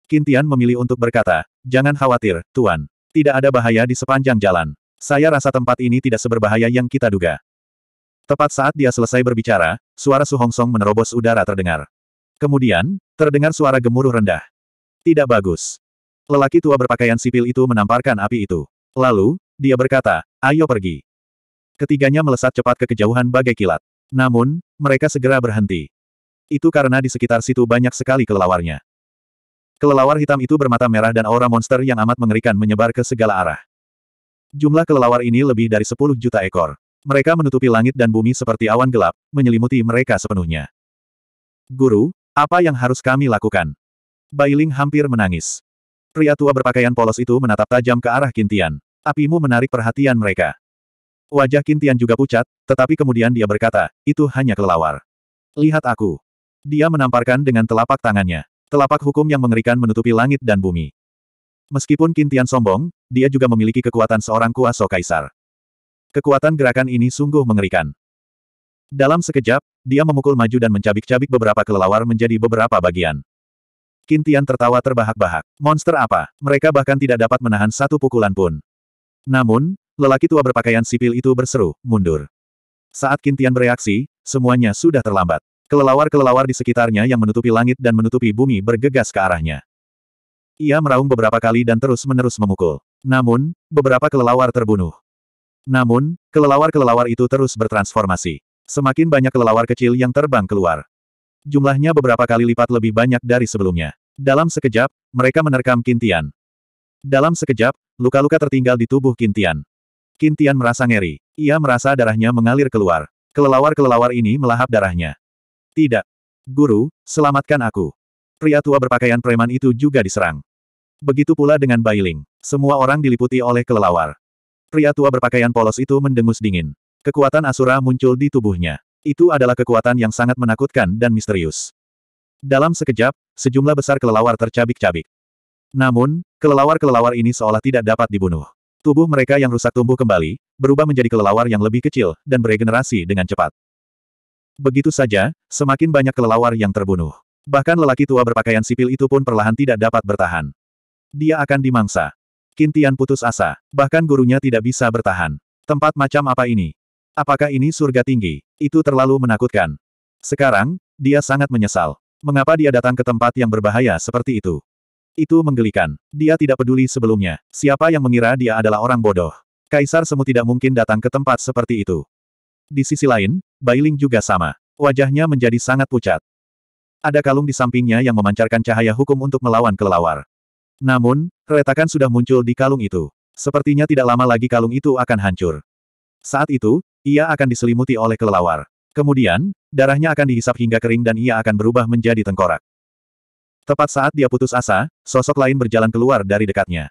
Speaker 1: Kintian memilih untuk berkata, jangan khawatir, Tuan. Tidak ada bahaya di sepanjang jalan. Saya rasa tempat ini tidak seberbahaya yang kita duga. Tepat saat dia selesai berbicara, suara Su Hongsong menerobos udara terdengar. Kemudian, terdengar suara gemuruh rendah. Tidak bagus. Lelaki tua berpakaian sipil itu menamparkan api itu. Lalu, dia berkata, ayo pergi. Ketiganya melesat cepat ke kejauhan bagai kilat. Namun, mereka segera berhenti. Itu karena di sekitar situ banyak sekali kelelawarnya. Kelelawar hitam itu bermata merah dan aura monster yang amat mengerikan menyebar ke segala arah. Jumlah kelelawar ini lebih dari 10 juta ekor. Mereka menutupi langit dan bumi seperti awan gelap, menyelimuti mereka sepenuhnya. Guru, apa yang harus kami lakukan? Bailing hampir menangis. Pria tua berpakaian polos itu menatap tajam ke arah Kintian. Apimu menarik perhatian mereka. Wajah Kintian juga pucat, tetapi kemudian dia berkata, itu hanya kelelawar. Lihat aku. Dia menamparkan dengan telapak tangannya. Telapak hukum yang mengerikan menutupi langit dan bumi. Meskipun Kintian sombong, dia juga memiliki kekuatan seorang kuasa kaisar. Kekuatan gerakan ini sungguh mengerikan. Dalam sekejap, dia memukul maju dan mencabik-cabik beberapa kelelawar menjadi beberapa bagian. Kintian tertawa terbahak-bahak. Monster apa? Mereka bahkan tidak dapat menahan satu pukulan pun. Namun, lelaki tua berpakaian sipil itu berseru, mundur. Saat Kintian bereaksi, semuanya sudah terlambat. Kelelawar-kelelawar di sekitarnya yang menutupi langit dan menutupi bumi bergegas ke arahnya. Ia meraung beberapa kali dan terus-menerus memukul. Namun, beberapa kelelawar terbunuh. Namun, kelelawar-kelelawar itu terus bertransformasi. Semakin banyak kelelawar kecil yang terbang keluar. Jumlahnya beberapa kali lipat lebih banyak dari sebelumnya. Dalam sekejap, mereka menerkam Kintian. Dalam sekejap, luka-luka tertinggal di tubuh Kintian. Kintian merasa ngeri. Ia merasa darahnya mengalir keluar. Kelelawar-kelelawar ini melahap darahnya. Tidak. Guru, selamatkan aku. Pria tua berpakaian preman itu juga diserang. Begitu pula dengan Bailing. Semua orang diliputi oleh kelelawar. Pria tua berpakaian polos itu mendengus dingin. Kekuatan Asura muncul di tubuhnya. Itu adalah kekuatan yang sangat menakutkan dan misterius. Dalam sekejap, sejumlah besar kelelawar tercabik-cabik. Namun, kelelawar-kelelawar ini seolah tidak dapat dibunuh. Tubuh mereka yang rusak tumbuh kembali, berubah menjadi kelelawar yang lebih kecil, dan beregenerasi dengan cepat. Begitu saja, semakin banyak kelelawar yang terbunuh. Bahkan lelaki tua berpakaian sipil itu pun perlahan tidak dapat bertahan. Dia akan dimangsa. Qin Tian putus asa, bahkan gurunya tidak bisa bertahan. Tempat macam apa ini? Apakah ini surga tinggi? Itu terlalu menakutkan. Sekarang, dia sangat menyesal. Mengapa dia datang ke tempat yang berbahaya seperti itu? Itu menggelikan. Dia tidak peduli sebelumnya. Siapa yang mengira dia adalah orang bodoh? Kaisar Semu tidak mungkin datang ke tempat seperti itu. Di sisi lain, Bailing juga sama. Wajahnya menjadi sangat pucat. Ada kalung di sampingnya yang memancarkan cahaya hukum untuk melawan kelelawar. Namun, retakan sudah muncul di kalung itu. Sepertinya tidak lama lagi kalung itu akan hancur. Saat itu, ia akan diselimuti oleh kelelawar. Kemudian, darahnya akan dihisap hingga kering dan ia akan berubah menjadi tengkorak. Tepat saat dia putus asa, sosok lain berjalan keluar dari dekatnya.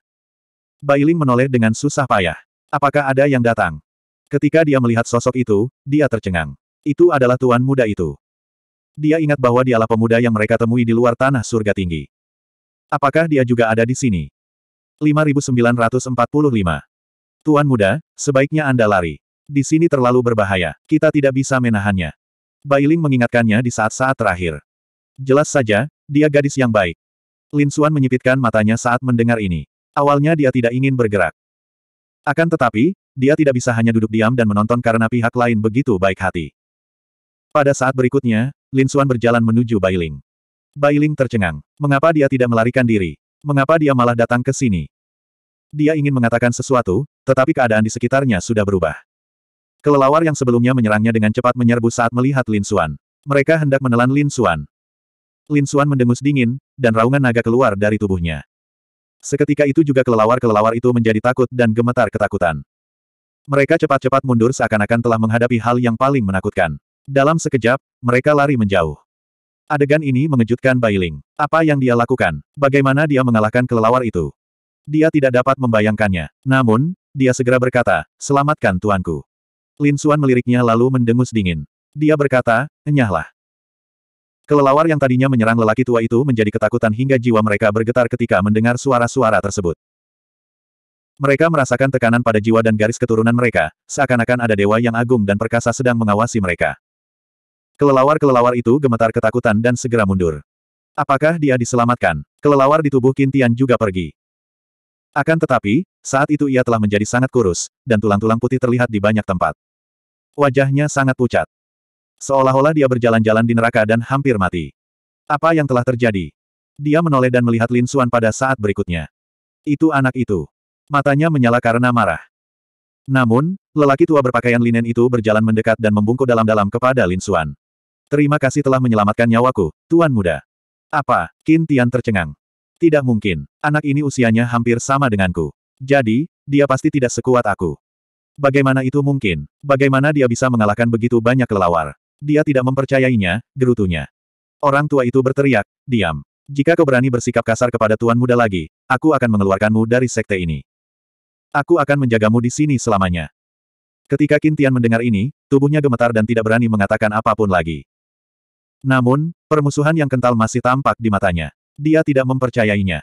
Speaker 1: Bailing menoleh dengan susah payah. Apakah ada yang datang? Ketika dia melihat sosok itu, dia tercengang. Itu adalah tuan muda itu. Dia ingat bahwa dialah pemuda yang mereka temui di luar tanah surga tinggi. Apakah dia juga ada di sini? 5945. Tuan muda, sebaiknya Anda lari. Di sini terlalu berbahaya. Kita tidak bisa menahannya. Bailing mengingatkannya di saat-saat terakhir. Jelas saja, dia gadis yang baik. Lin Suan menyipitkan matanya saat mendengar ini. Awalnya dia tidak ingin bergerak. Akan tetapi, dia tidak bisa hanya duduk diam dan menonton karena pihak lain begitu baik hati. Pada saat berikutnya, Lin Suan berjalan menuju Bailing. Bailing tercengang. Mengapa dia tidak melarikan diri? Mengapa dia malah datang ke sini? Dia ingin mengatakan sesuatu, tetapi keadaan di sekitarnya sudah berubah. Kelelawar yang sebelumnya menyerangnya dengan cepat menyerbu saat melihat Lin Suan. Mereka hendak menelan Lin Suan. Lin Suan mendengus dingin, dan raungan naga keluar dari tubuhnya. Seketika itu juga kelelawar-kelelawar itu menjadi takut dan gemetar ketakutan. Mereka cepat-cepat mundur seakan-akan telah menghadapi hal yang paling menakutkan. Dalam sekejap, mereka lari menjauh. Adegan ini mengejutkan Bailing. Apa yang dia lakukan? Bagaimana dia mengalahkan kelelawar itu? Dia tidak dapat membayangkannya. Namun, dia segera berkata, selamatkan tuanku. Lin Suan meliriknya lalu mendengus dingin. Dia berkata, enyahlah. Kelelawar yang tadinya menyerang lelaki tua itu menjadi ketakutan hingga jiwa mereka bergetar ketika mendengar suara-suara tersebut. Mereka merasakan tekanan pada jiwa dan garis keturunan mereka, seakan-akan ada dewa yang agung dan perkasa sedang mengawasi mereka. Kelelawar-kelelawar itu gemetar ketakutan dan segera mundur. Apakah dia diselamatkan? Kelelawar di tubuh Kintian juga pergi. Akan tetapi, saat itu ia telah menjadi sangat kurus, dan tulang-tulang putih terlihat di banyak tempat. Wajahnya sangat pucat. Seolah-olah dia berjalan-jalan di neraka dan hampir mati. Apa yang telah terjadi? Dia menoleh dan melihat Lin Suan pada saat berikutnya. Itu anak itu. Matanya menyala karena marah. Namun, lelaki tua berpakaian linen itu berjalan mendekat dan membungkuk dalam-dalam kepada Lin Suan. Terima kasih telah menyelamatkan nyawaku, Tuan Muda. Apa? Qin Tian tercengang. Tidak mungkin. Anak ini usianya hampir sama denganku. Jadi, dia pasti tidak sekuat aku. Bagaimana itu mungkin? Bagaimana dia bisa mengalahkan begitu banyak kelelawar? Dia tidak mempercayainya, gerutunya. Orang tua itu berteriak, diam. Jika kau berani bersikap kasar kepada tuan muda lagi, aku akan mengeluarkanmu dari sekte ini. Aku akan menjagamu di sini selamanya. Ketika Kintian mendengar ini, tubuhnya gemetar dan tidak berani mengatakan apapun lagi. Namun, permusuhan yang kental masih tampak di matanya. Dia tidak mempercayainya.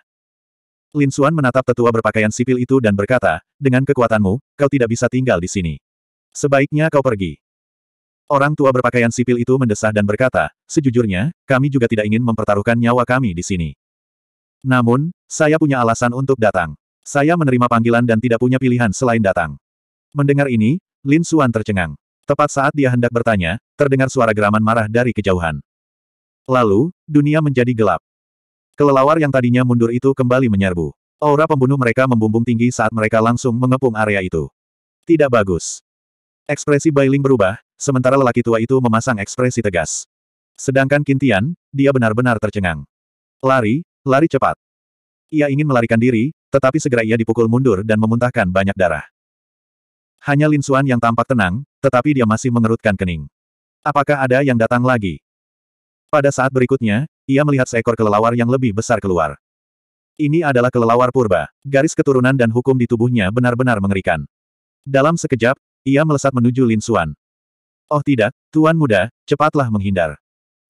Speaker 1: Lin Xuan menatap tetua berpakaian sipil itu dan berkata, dengan kekuatanmu, kau tidak bisa tinggal di sini. Sebaiknya kau pergi. Orang tua berpakaian sipil itu mendesah dan berkata, sejujurnya, kami juga tidak ingin mempertaruhkan nyawa kami di sini. Namun, saya punya alasan untuk datang. Saya menerima panggilan dan tidak punya pilihan selain datang. Mendengar ini, Lin Xuan tercengang. Tepat saat dia hendak bertanya, terdengar suara geraman marah dari kejauhan. Lalu, dunia menjadi gelap. Kelelawar yang tadinya mundur itu kembali menyerbu. Aura pembunuh mereka membumbung tinggi saat mereka langsung mengepung area itu. Tidak bagus. Ekspresi Bailing berubah, sementara lelaki tua itu memasang ekspresi tegas. Sedangkan Kintian, dia benar-benar tercengang. Lari, lari cepat. Ia ingin melarikan diri, tetapi segera ia dipukul mundur dan memuntahkan banyak darah. Hanya Lin Suan yang tampak tenang, tetapi dia masih mengerutkan kening. Apakah ada yang datang lagi? Pada saat berikutnya, ia melihat seekor kelelawar yang lebih besar keluar. Ini adalah kelelawar purba. Garis keturunan dan hukum di tubuhnya benar-benar mengerikan. Dalam sekejap, ia melesat menuju Lin Suan. Oh tidak, Tuan Muda, cepatlah menghindar.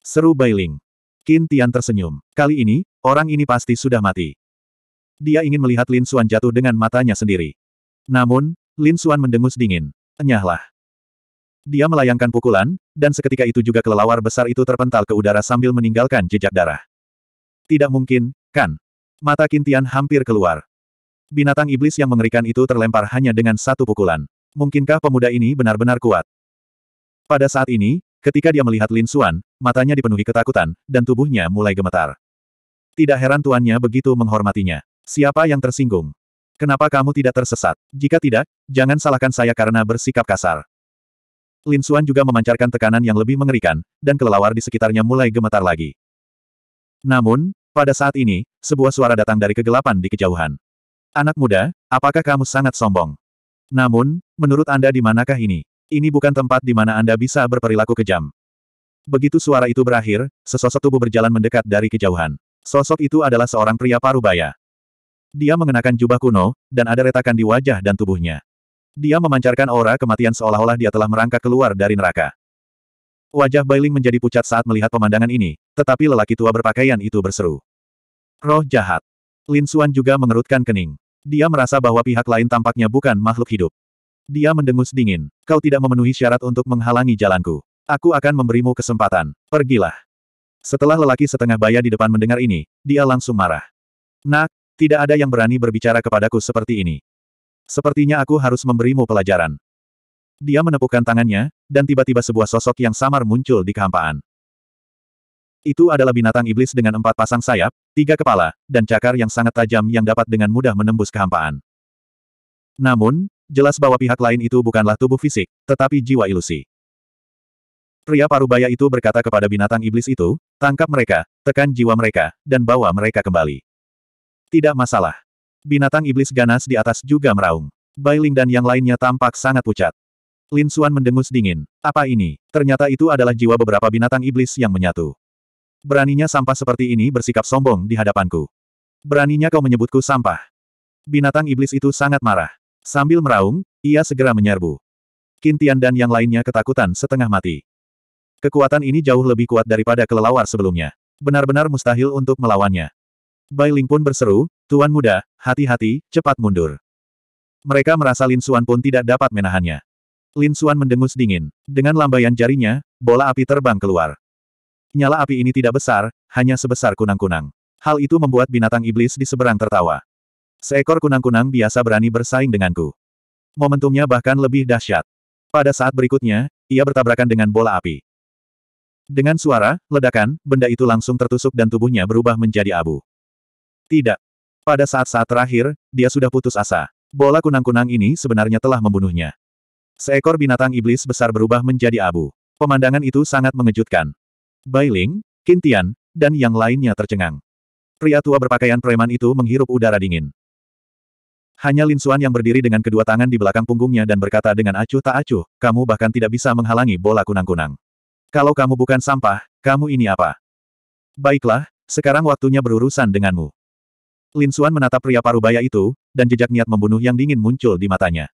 Speaker 1: Seru Bailing. Qin Tian tersenyum. Kali ini, orang ini pasti sudah mati. Dia ingin melihat Lin Suan jatuh dengan matanya sendiri. Namun, Lin Suan mendengus dingin. Enyahlah. Dia melayangkan pukulan, dan seketika itu juga kelelawar besar itu terpental ke udara sambil meninggalkan jejak darah. Tidak mungkin, kan? Mata Kintian hampir keluar. Binatang iblis yang mengerikan itu terlempar hanya dengan satu pukulan. Mungkinkah pemuda ini benar-benar kuat? Pada saat ini, ketika dia melihat Lin Suan, matanya dipenuhi ketakutan, dan tubuhnya mulai gemetar. Tidak heran tuannya begitu menghormatinya. Siapa yang tersinggung? Kenapa kamu tidak tersesat? Jika tidak, jangan salahkan saya karena bersikap kasar. Lin Xuan juga memancarkan tekanan yang lebih mengerikan, dan kelelawar di sekitarnya mulai gemetar lagi. Namun, pada saat ini, sebuah suara datang dari kegelapan di kejauhan. Anak muda, apakah kamu sangat sombong? Namun, menurut Anda di manakah ini? Ini bukan tempat di mana Anda bisa berperilaku kejam. Begitu suara itu berakhir, sesosok tubuh berjalan mendekat dari kejauhan. Sosok itu adalah seorang pria parubaya. Dia mengenakan jubah kuno, dan ada retakan di wajah dan tubuhnya. Dia memancarkan aura kematian seolah-olah dia telah merangkak keluar dari neraka. Wajah Bailing menjadi pucat saat melihat pemandangan ini, tetapi lelaki tua berpakaian itu berseru. Roh jahat. Lin Suan juga mengerutkan kening. Dia merasa bahwa pihak lain tampaknya bukan makhluk hidup. Dia mendengus dingin. Kau tidak memenuhi syarat untuk menghalangi jalanku. Aku akan memberimu kesempatan. Pergilah. Setelah lelaki setengah baya di depan mendengar ini, dia langsung marah. Nak, tidak ada yang berani berbicara kepadaku seperti ini. Sepertinya aku harus memberimu pelajaran. Dia menepukkan tangannya, dan tiba-tiba sebuah sosok yang samar muncul di kehampaan. Itu adalah binatang iblis dengan empat pasang sayap, tiga kepala, dan cakar yang sangat tajam yang dapat dengan mudah menembus kehampaan. Namun, jelas bahwa pihak lain itu bukanlah tubuh fisik, tetapi jiwa ilusi. Pria parubaya itu berkata kepada binatang iblis itu, tangkap mereka, tekan jiwa mereka, dan bawa mereka kembali. Tidak masalah. Binatang iblis ganas di atas juga meraung. Bailing dan yang lainnya tampak sangat pucat. Lin Xuan mendengus dingin. Apa ini? Ternyata itu adalah jiwa beberapa binatang iblis yang menyatu. Beraninya sampah seperti ini bersikap sombong di hadapanku. Beraninya kau menyebutku sampah. Binatang iblis itu sangat marah. Sambil meraung, ia segera menyerbu. Kintian dan yang lainnya ketakutan setengah mati. Kekuatan ini jauh lebih kuat daripada kelelawar sebelumnya. Benar-benar mustahil untuk melawannya. Bailing pun berseru, Tuan muda, hati-hati, cepat mundur. Mereka merasa Lin Suan pun tidak dapat menahannya. Lin Suan mendengus dingin. Dengan lambaian jarinya, bola api terbang keluar. Nyala api ini tidak besar, hanya sebesar kunang-kunang. Hal itu membuat binatang iblis di seberang tertawa. Seekor kunang-kunang biasa berani bersaing denganku. Momentumnya bahkan lebih dahsyat. Pada saat berikutnya, ia bertabrakan dengan bola api. Dengan suara, ledakan, benda itu langsung tertusuk dan tubuhnya berubah menjadi abu. Tidak, pada saat-saat terakhir, dia sudah putus asa. Bola kunang-kunang ini sebenarnya telah membunuhnya. Seekor binatang iblis besar berubah menjadi abu. Pemandangan itu sangat mengejutkan. Bailing, Kintian, dan yang lainnya tercengang. Pria tua berpakaian preman itu menghirup udara dingin. Hanya Lin Suan yang berdiri dengan kedua tangan di belakang punggungnya dan berkata dengan acuh tak acuh, kamu bahkan tidak bisa menghalangi bola kunang-kunang. Kalau kamu bukan sampah, kamu ini apa? Baiklah, sekarang waktunya berurusan denganmu. Lin Xuan menatap pria parubaya itu, dan jejak niat membunuh yang dingin muncul di matanya.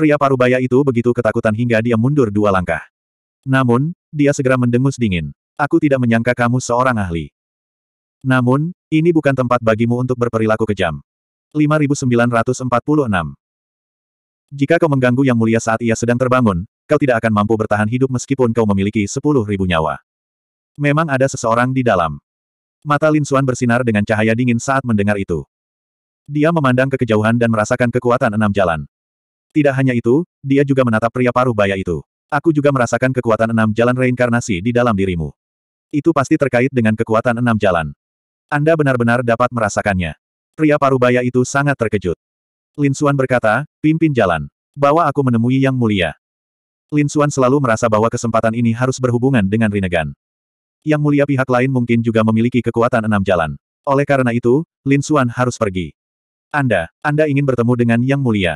Speaker 1: Pria parubaya itu begitu ketakutan hingga dia mundur dua langkah. Namun, dia segera mendengus dingin. Aku tidak menyangka kamu seorang ahli. Namun, ini bukan tempat bagimu untuk berperilaku kejam. 5946 Jika kau mengganggu Yang Mulia saat ia sedang terbangun, kau tidak akan mampu bertahan hidup meskipun kau memiliki 10.000 nyawa. Memang ada seseorang di dalam. Mata Lin Xuan bersinar dengan cahaya dingin saat mendengar itu. Dia memandang ke kejauhan dan merasakan kekuatan enam jalan. Tidak hanya itu, dia juga menatap pria paruh baya itu. Aku juga merasakan kekuatan enam jalan reinkarnasi di dalam dirimu. Itu pasti terkait dengan kekuatan enam jalan. Anda benar-benar dapat merasakannya. Pria paruh baya itu sangat terkejut. Lin Xuan berkata, pimpin jalan. Bawa aku menemui yang mulia. Lin Xuan selalu merasa bahwa kesempatan ini harus berhubungan dengan Rinnegan. Yang mulia pihak lain mungkin juga memiliki kekuatan enam jalan. Oleh karena itu, Lin Xuan harus pergi. Anda, Anda ingin bertemu dengan Yang Mulia.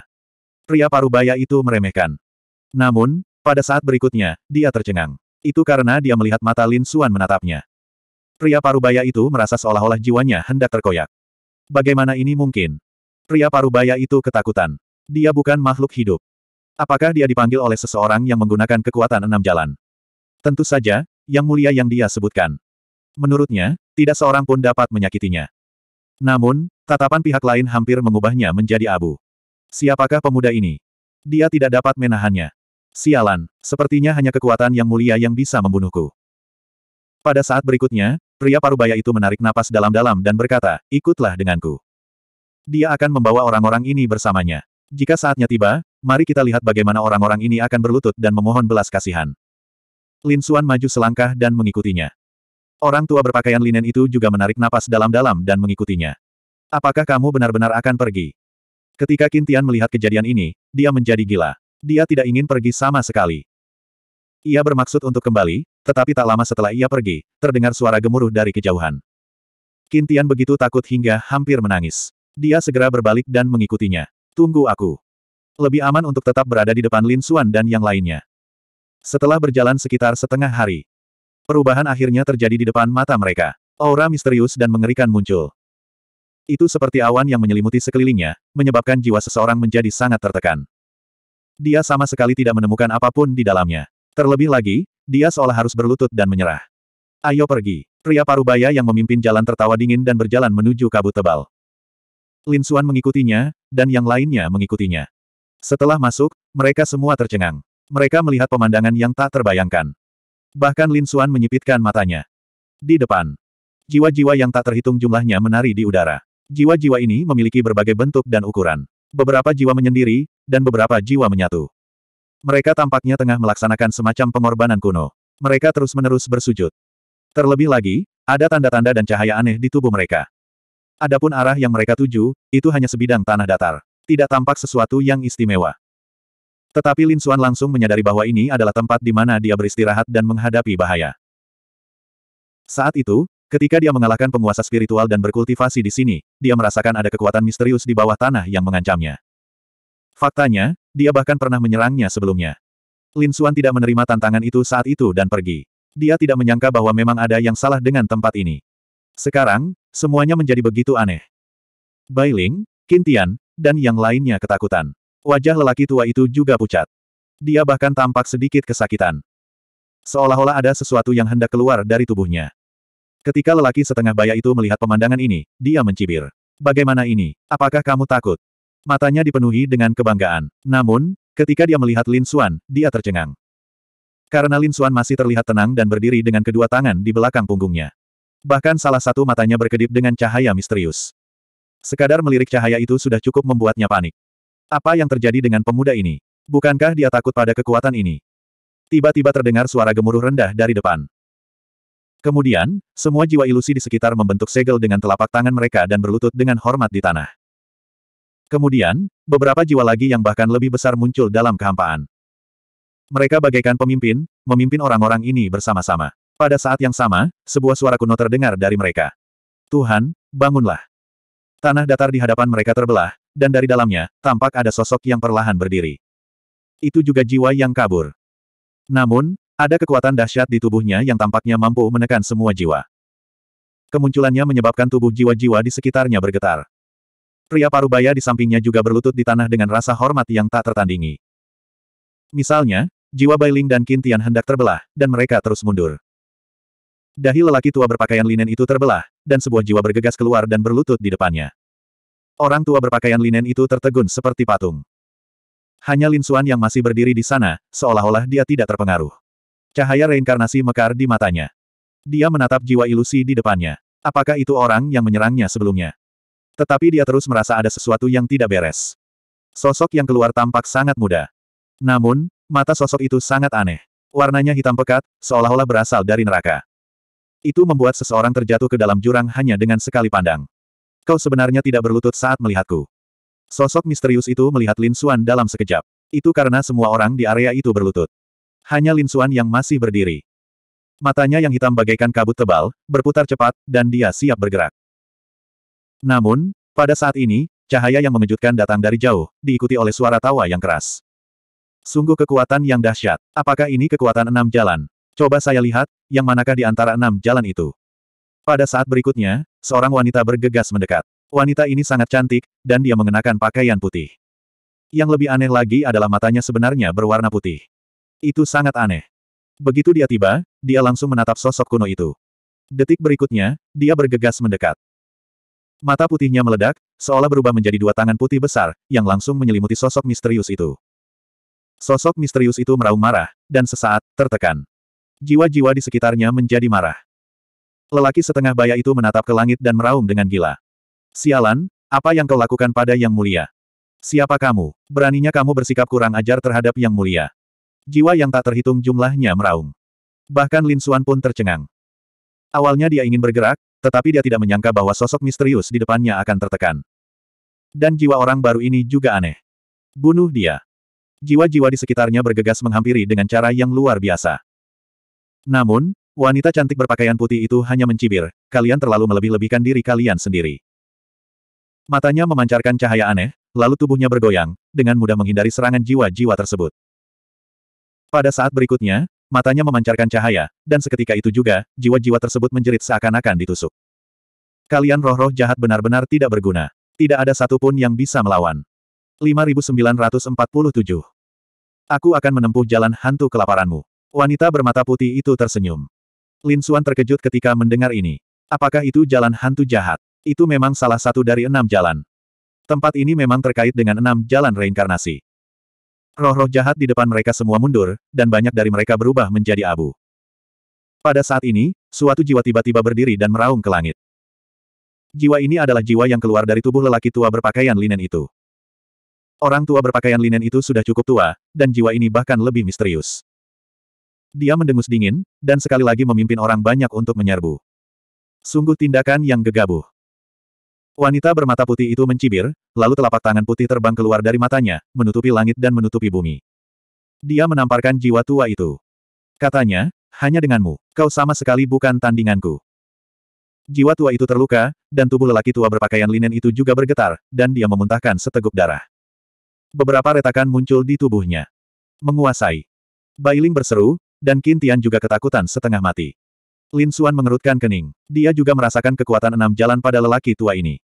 Speaker 1: Pria parubaya itu meremehkan. Namun, pada saat berikutnya, dia tercengang. Itu karena dia melihat mata Lin Xuan menatapnya. Pria parubaya itu merasa seolah-olah jiwanya hendak terkoyak. Bagaimana ini mungkin? Pria parubaya itu ketakutan. Dia bukan makhluk hidup. Apakah dia dipanggil oleh seseorang yang menggunakan kekuatan enam jalan? Tentu saja, yang mulia yang dia sebutkan. Menurutnya, tidak seorang pun dapat menyakitinya. Namun, tatapan pihak lain hampir mengubahnya menjadi abu. Siapakah pemuda ini? Dia tidak dapat menahannya. Sialan, sepertinya hanya kekuatan yang mulia yang bisa membunuhku. Pada saat berikutnya, pria parubaya itu menarik napas dalam-dalam dan berkata, ikutlah denganku. Dia akan membawa orang-orang ini bersamanya. Jika saatnya tiba, mari kita lihat bagaimana orang-orang ini akan berlutut dan memohon belas kasihan. Lin Xuan maju selangkah dan mengikutinya. Orang tua berpakaian linen itu juga menarik napas dalam-dalam dan mengikutinya. Apakah kamu benar-benar akan pergi? Ketika Kintian melihat kejadian ini, dia menjadi gila. Dia tidak ingin pergi sama sekali. Ia bermaksud untuk kembali, tetapi tak lama setelah ia pergi, terdengar suara gemuruh dari kejauhan. Kintian begitu takut hingga hampir menangis. Dia segera berbalik dan mengikutinya. Tunggu aku. Lebih aman untuk tetap berada di depan Lin Xuan dan yang lainnya. Setelah berjalan sekitar setengah hari, perubahan akhirnya terjadi di depan mata mereka. Aura misterius dan mengerikan muncul. Itu seperti awan yang menyelimuti sekelilingnya, menyebabkan jiwa seseorang menjadi sangat tertekan. Dia sama sekali tidak menemukan apapun di dalamnya. Terlebih lagi, dia seolah harus berlutut dan menyerah. Ayo pergi. Pria parubaya yang memimpin jalan tertawa dingin dan berjalan menuju kabut tebal. Lin Xuan mengikutinya, dan yang lainnya mengikutinya. Setelah masuk, mereka semua tercengang. Mereka melihat pemandangan yang tak terbayangkan. Bahkan Lin Suan menyipitkan matanya. Di depan, jiwa-jiwa yang tak terhitung jumlahnya menari di udara. Jiwa-jiwa ini memiliki berbagai bentuk dan ukuran. Beberapa jiwa menyendiri, dan beberapa jiwa menyatu. Mereka tampaknya tengah melaksanakan semacam pengorbanan kuno. Mereka terus-menerus bersujud. Terlebih lagi, ada tanda-tanda dan cahaya aneh di tubuh mereka. Adapun arah yang mereka tuju, itu hanya sebidang tanah datar. Tidak tampak sesuatu yang istimewa. Tetapi Lin Xuan langsung menyadari bahwa ini adalah tempat di mana dia beristirahat dan menghadapi bahaya. Saat itu, ketika dia mengalahkan penguasa spiritual dan berkultivasi di sini, dia merasakan ada kekuatan misterius di bawah tanah yang mengancamnya. Faktanya, dia bahkan pernah menyerangnya sebelumnya. Lin Xuan tidak menerima tantangan itu saat itu dan pergi. Dia tidak menyangka bahwa memang ada yang salah dengan tempat ini. Sekarang, semuanya menjadi begitu aneh. Bailing, Kintian, dan yang lainnya ketakutan. Wajah lelaki tua itu juga pucat. Dia bahkan tampak sedikit kesakitan. Seolah-olah ada sesuatu yang hendak keluar dari tubuhnya. Ketika lelaki setengah baya itu melihat pemandangan ini, dia mencibir. Bagaimana ini? Apakah kamu takut? Matanya dipenuhi dengan kebanggaan. Namun, ketika dia melihat Lin Xuan, dia tercengang. Karena Lin Xuan masih terlihat tenang dan berdiri dengan kedua tangan di belakang punggungnya. Bahkan salah satu matanya berkedip dengan cahaya misterius. Sekadar melirik cahaya itu sudah cukup membuatnya panik. Apa yang terjadi dengan pemuda ini? Bukankah dia takut pada kekuatan ini? Tiba-tiba terdengar suara gemuruh rendah dari depan. Kemudian, semua jiwa ilusi di sekitar membentuk segel dengan telapak tangan mereka dan berlutut dengan hormat di tanah. Kemudian, beberapa jiwa lagi yang bahkan lebih besar muncul dalam kehampaan. Mereka bagaikan pemimpin, memimpin orang-orang ini bersama-sama. Pada saat yang sama, sebuah suara kuno terdengar dari mereka. Tuhan, bangunlah. Tanah datar di hadapan mereka terbelah, dan dari dalamnya, tampak ada sosok yang perlahan berdiri. Itu juga jiwa yang kabur. Namun, ada kekuatan dahsyat di tubuhnya yang tampaknya mampu menekan semua jiwa. Kemunculannya menyebabkan tubuh jiwa-jiwa di sekitarnya bergetar. Pria parubaya di sampingnya juga berlutut di tanah dengan rasa hormat yang tak tertandingi. Misalnya, jiwa Bailing dan Kintian hendak terbelah, dan mereka terus mundur. Dahi lelaki tua berpakaian linen itu terbelah, dan sebuah jiwa bergegas keluar dan berlutut di depannya. Orang tua berpakaian linen itu tertegun seperti patung. Hanya Lin Xuan yang masih berdiri di sana, seolah-olah dia tidak terpengaruh. Cahaya reinkarnasi mekar di matanya. Dia menatap jiwa ilusi di depannya. Apakah itu orang yang menyerangnya sebelumnya? Tetapi dia terus merasa ada sesuatu yang tidak beres. Sosok yang keluar tampak sangat muda. Namun, mata sosok itu sangat aneh. Warnanya hitam pekat, seolah-olah berasal dari neraka. Itu membuat seseorang terjatuh ke dalam jurang hanya dengan sekali pandang. Kau sebenarnya tidak berlutut saat melihatku. Sosok misterius itu melihat Lin Xuan dalam sekejap. Itu karena semua orang di area itu berlutut. Hanya Lin Xuan yang masih berdiri. Matanya yang hitam bagaikan kabut tebal, berputar cepat, dan dia siap bergerak. Namun, pada saat ini, cahaya yang mengejutkan datang dari jauh, diikuti oleh suara tawa yang keras. Sungguh kekuatan yang dahsyat. Apakah ini kekuatan enam jalan? Coba saya lihat, yang manakah di antara enam jalan itu? Pada saat berikutnya, seorang wanita bergegas mendekat. Wanita ini sangat cantik, dan dia mengenakan pakaian putih. Yang lebih aneh lagi adalah matanya sebenarnya berwarna putih. Itu sangat aneh. Begitu dia tiba, dia langsung menatap sosok kuno itu. Detik berikutnya, dia bergegas mendekat. Mata putihnya meledak, seolah berubah menjadi dua tangan putih besar, yang langsung menyelimuti sosok misterius itu. Sosok misterius itu meraung marah, dan sesaat, tertekan. Jiwa-jiwa di sekitarnya menjadi marah. Lelaki setengah baya itu menatap ke langit dan meraung dengan gila. Sialan, apa yang kau lakukan pada yang mulia? Siapa kamu? Beraninya kamu bersikap kurang ajar terhadap yang mulia. Jiwa yang tak terhitung jumlahnya meraung. Bahkan Lin Suan pun tercengang. Awalnya dia ingin bergerak, tetapi dia tidak menyangka bahwa sosok misterius di depannya akan tertekan. Dan jiwa orang baru ini juga aneh. Bunuh dia. Jiwa-jiwa di sekitarnya bergegas menghampiri dengan cara yang luar biasa. Namun, Wanita cantik berpakaian putih itu hanya mencibir, kalian terlalu melebih-lebihkan diri kalian sendiri. Matanya memancarkan cahaya aneh, lalu tubuhnya bergoyang, dengan mudah menghindari serangan jiwa-jiwa tersebut. Pada saat berikutnya, matanya memancarkan cahaya, dan seketika itu juga, jiwa-jiwa tersebut menjerit seakan-akan ditusuk. Kalian roh-roh jahat benar-benar tidak berguna. Tidak ada satupun yang bisa melawan. 5947 Aku akan menempuh jalan hantu kelaparanmu. Wanita bermata putih itu tersenyum. Lin Suan terkejut ketika mendengar ini. Apakah itu jalan hantu jahat? Itu memang salah satu dari enam jalan. Tempat ini memang terkait dengan enam jalan reinkarnasi. Roh-roh jahat di depan mereka semua mundur, dan banyak dari mereka berubah menjadi abu. Pada saat ini, suatu jiwa tiba-tiba berdiri dan meraung ke langit. Jiwa ini adalah jiwa yang keluar dari tubuh lelaki tua berpakaian linen itu. Orang tua berpakaian linen itu sudah cukup tua, dan jiwa ini bahkan lebih misterius. Dia mendengus dingin, dan sekali lagi memimpin orang banyak untuk menyerbu. Sungguh tindakan yang gegabah. Wanita bermata putih itu mencibir, lalu telapak tangan putih terbang keluar dari matanya, menutupi langit dan menutupi bumi. Dia menamparkan jiwa tua itu. Katanya, hanya denganmu, kau sama sekali bukan tandinganku. Jiwa tua itu terluka, dan tubuh lelaki tua berpakaian linen itu juga bergetar, dan dia memuntahkan seteguk darah. Beberapa retakan muncul di tubuhnya. Menguasai. Bailing berseru, dan Qin Tian juga ketakutan setengah mati. Lin Xuan mengerutkan kening. Dia juga merasakan kekuatan enam jalan pada lelaki tua ini.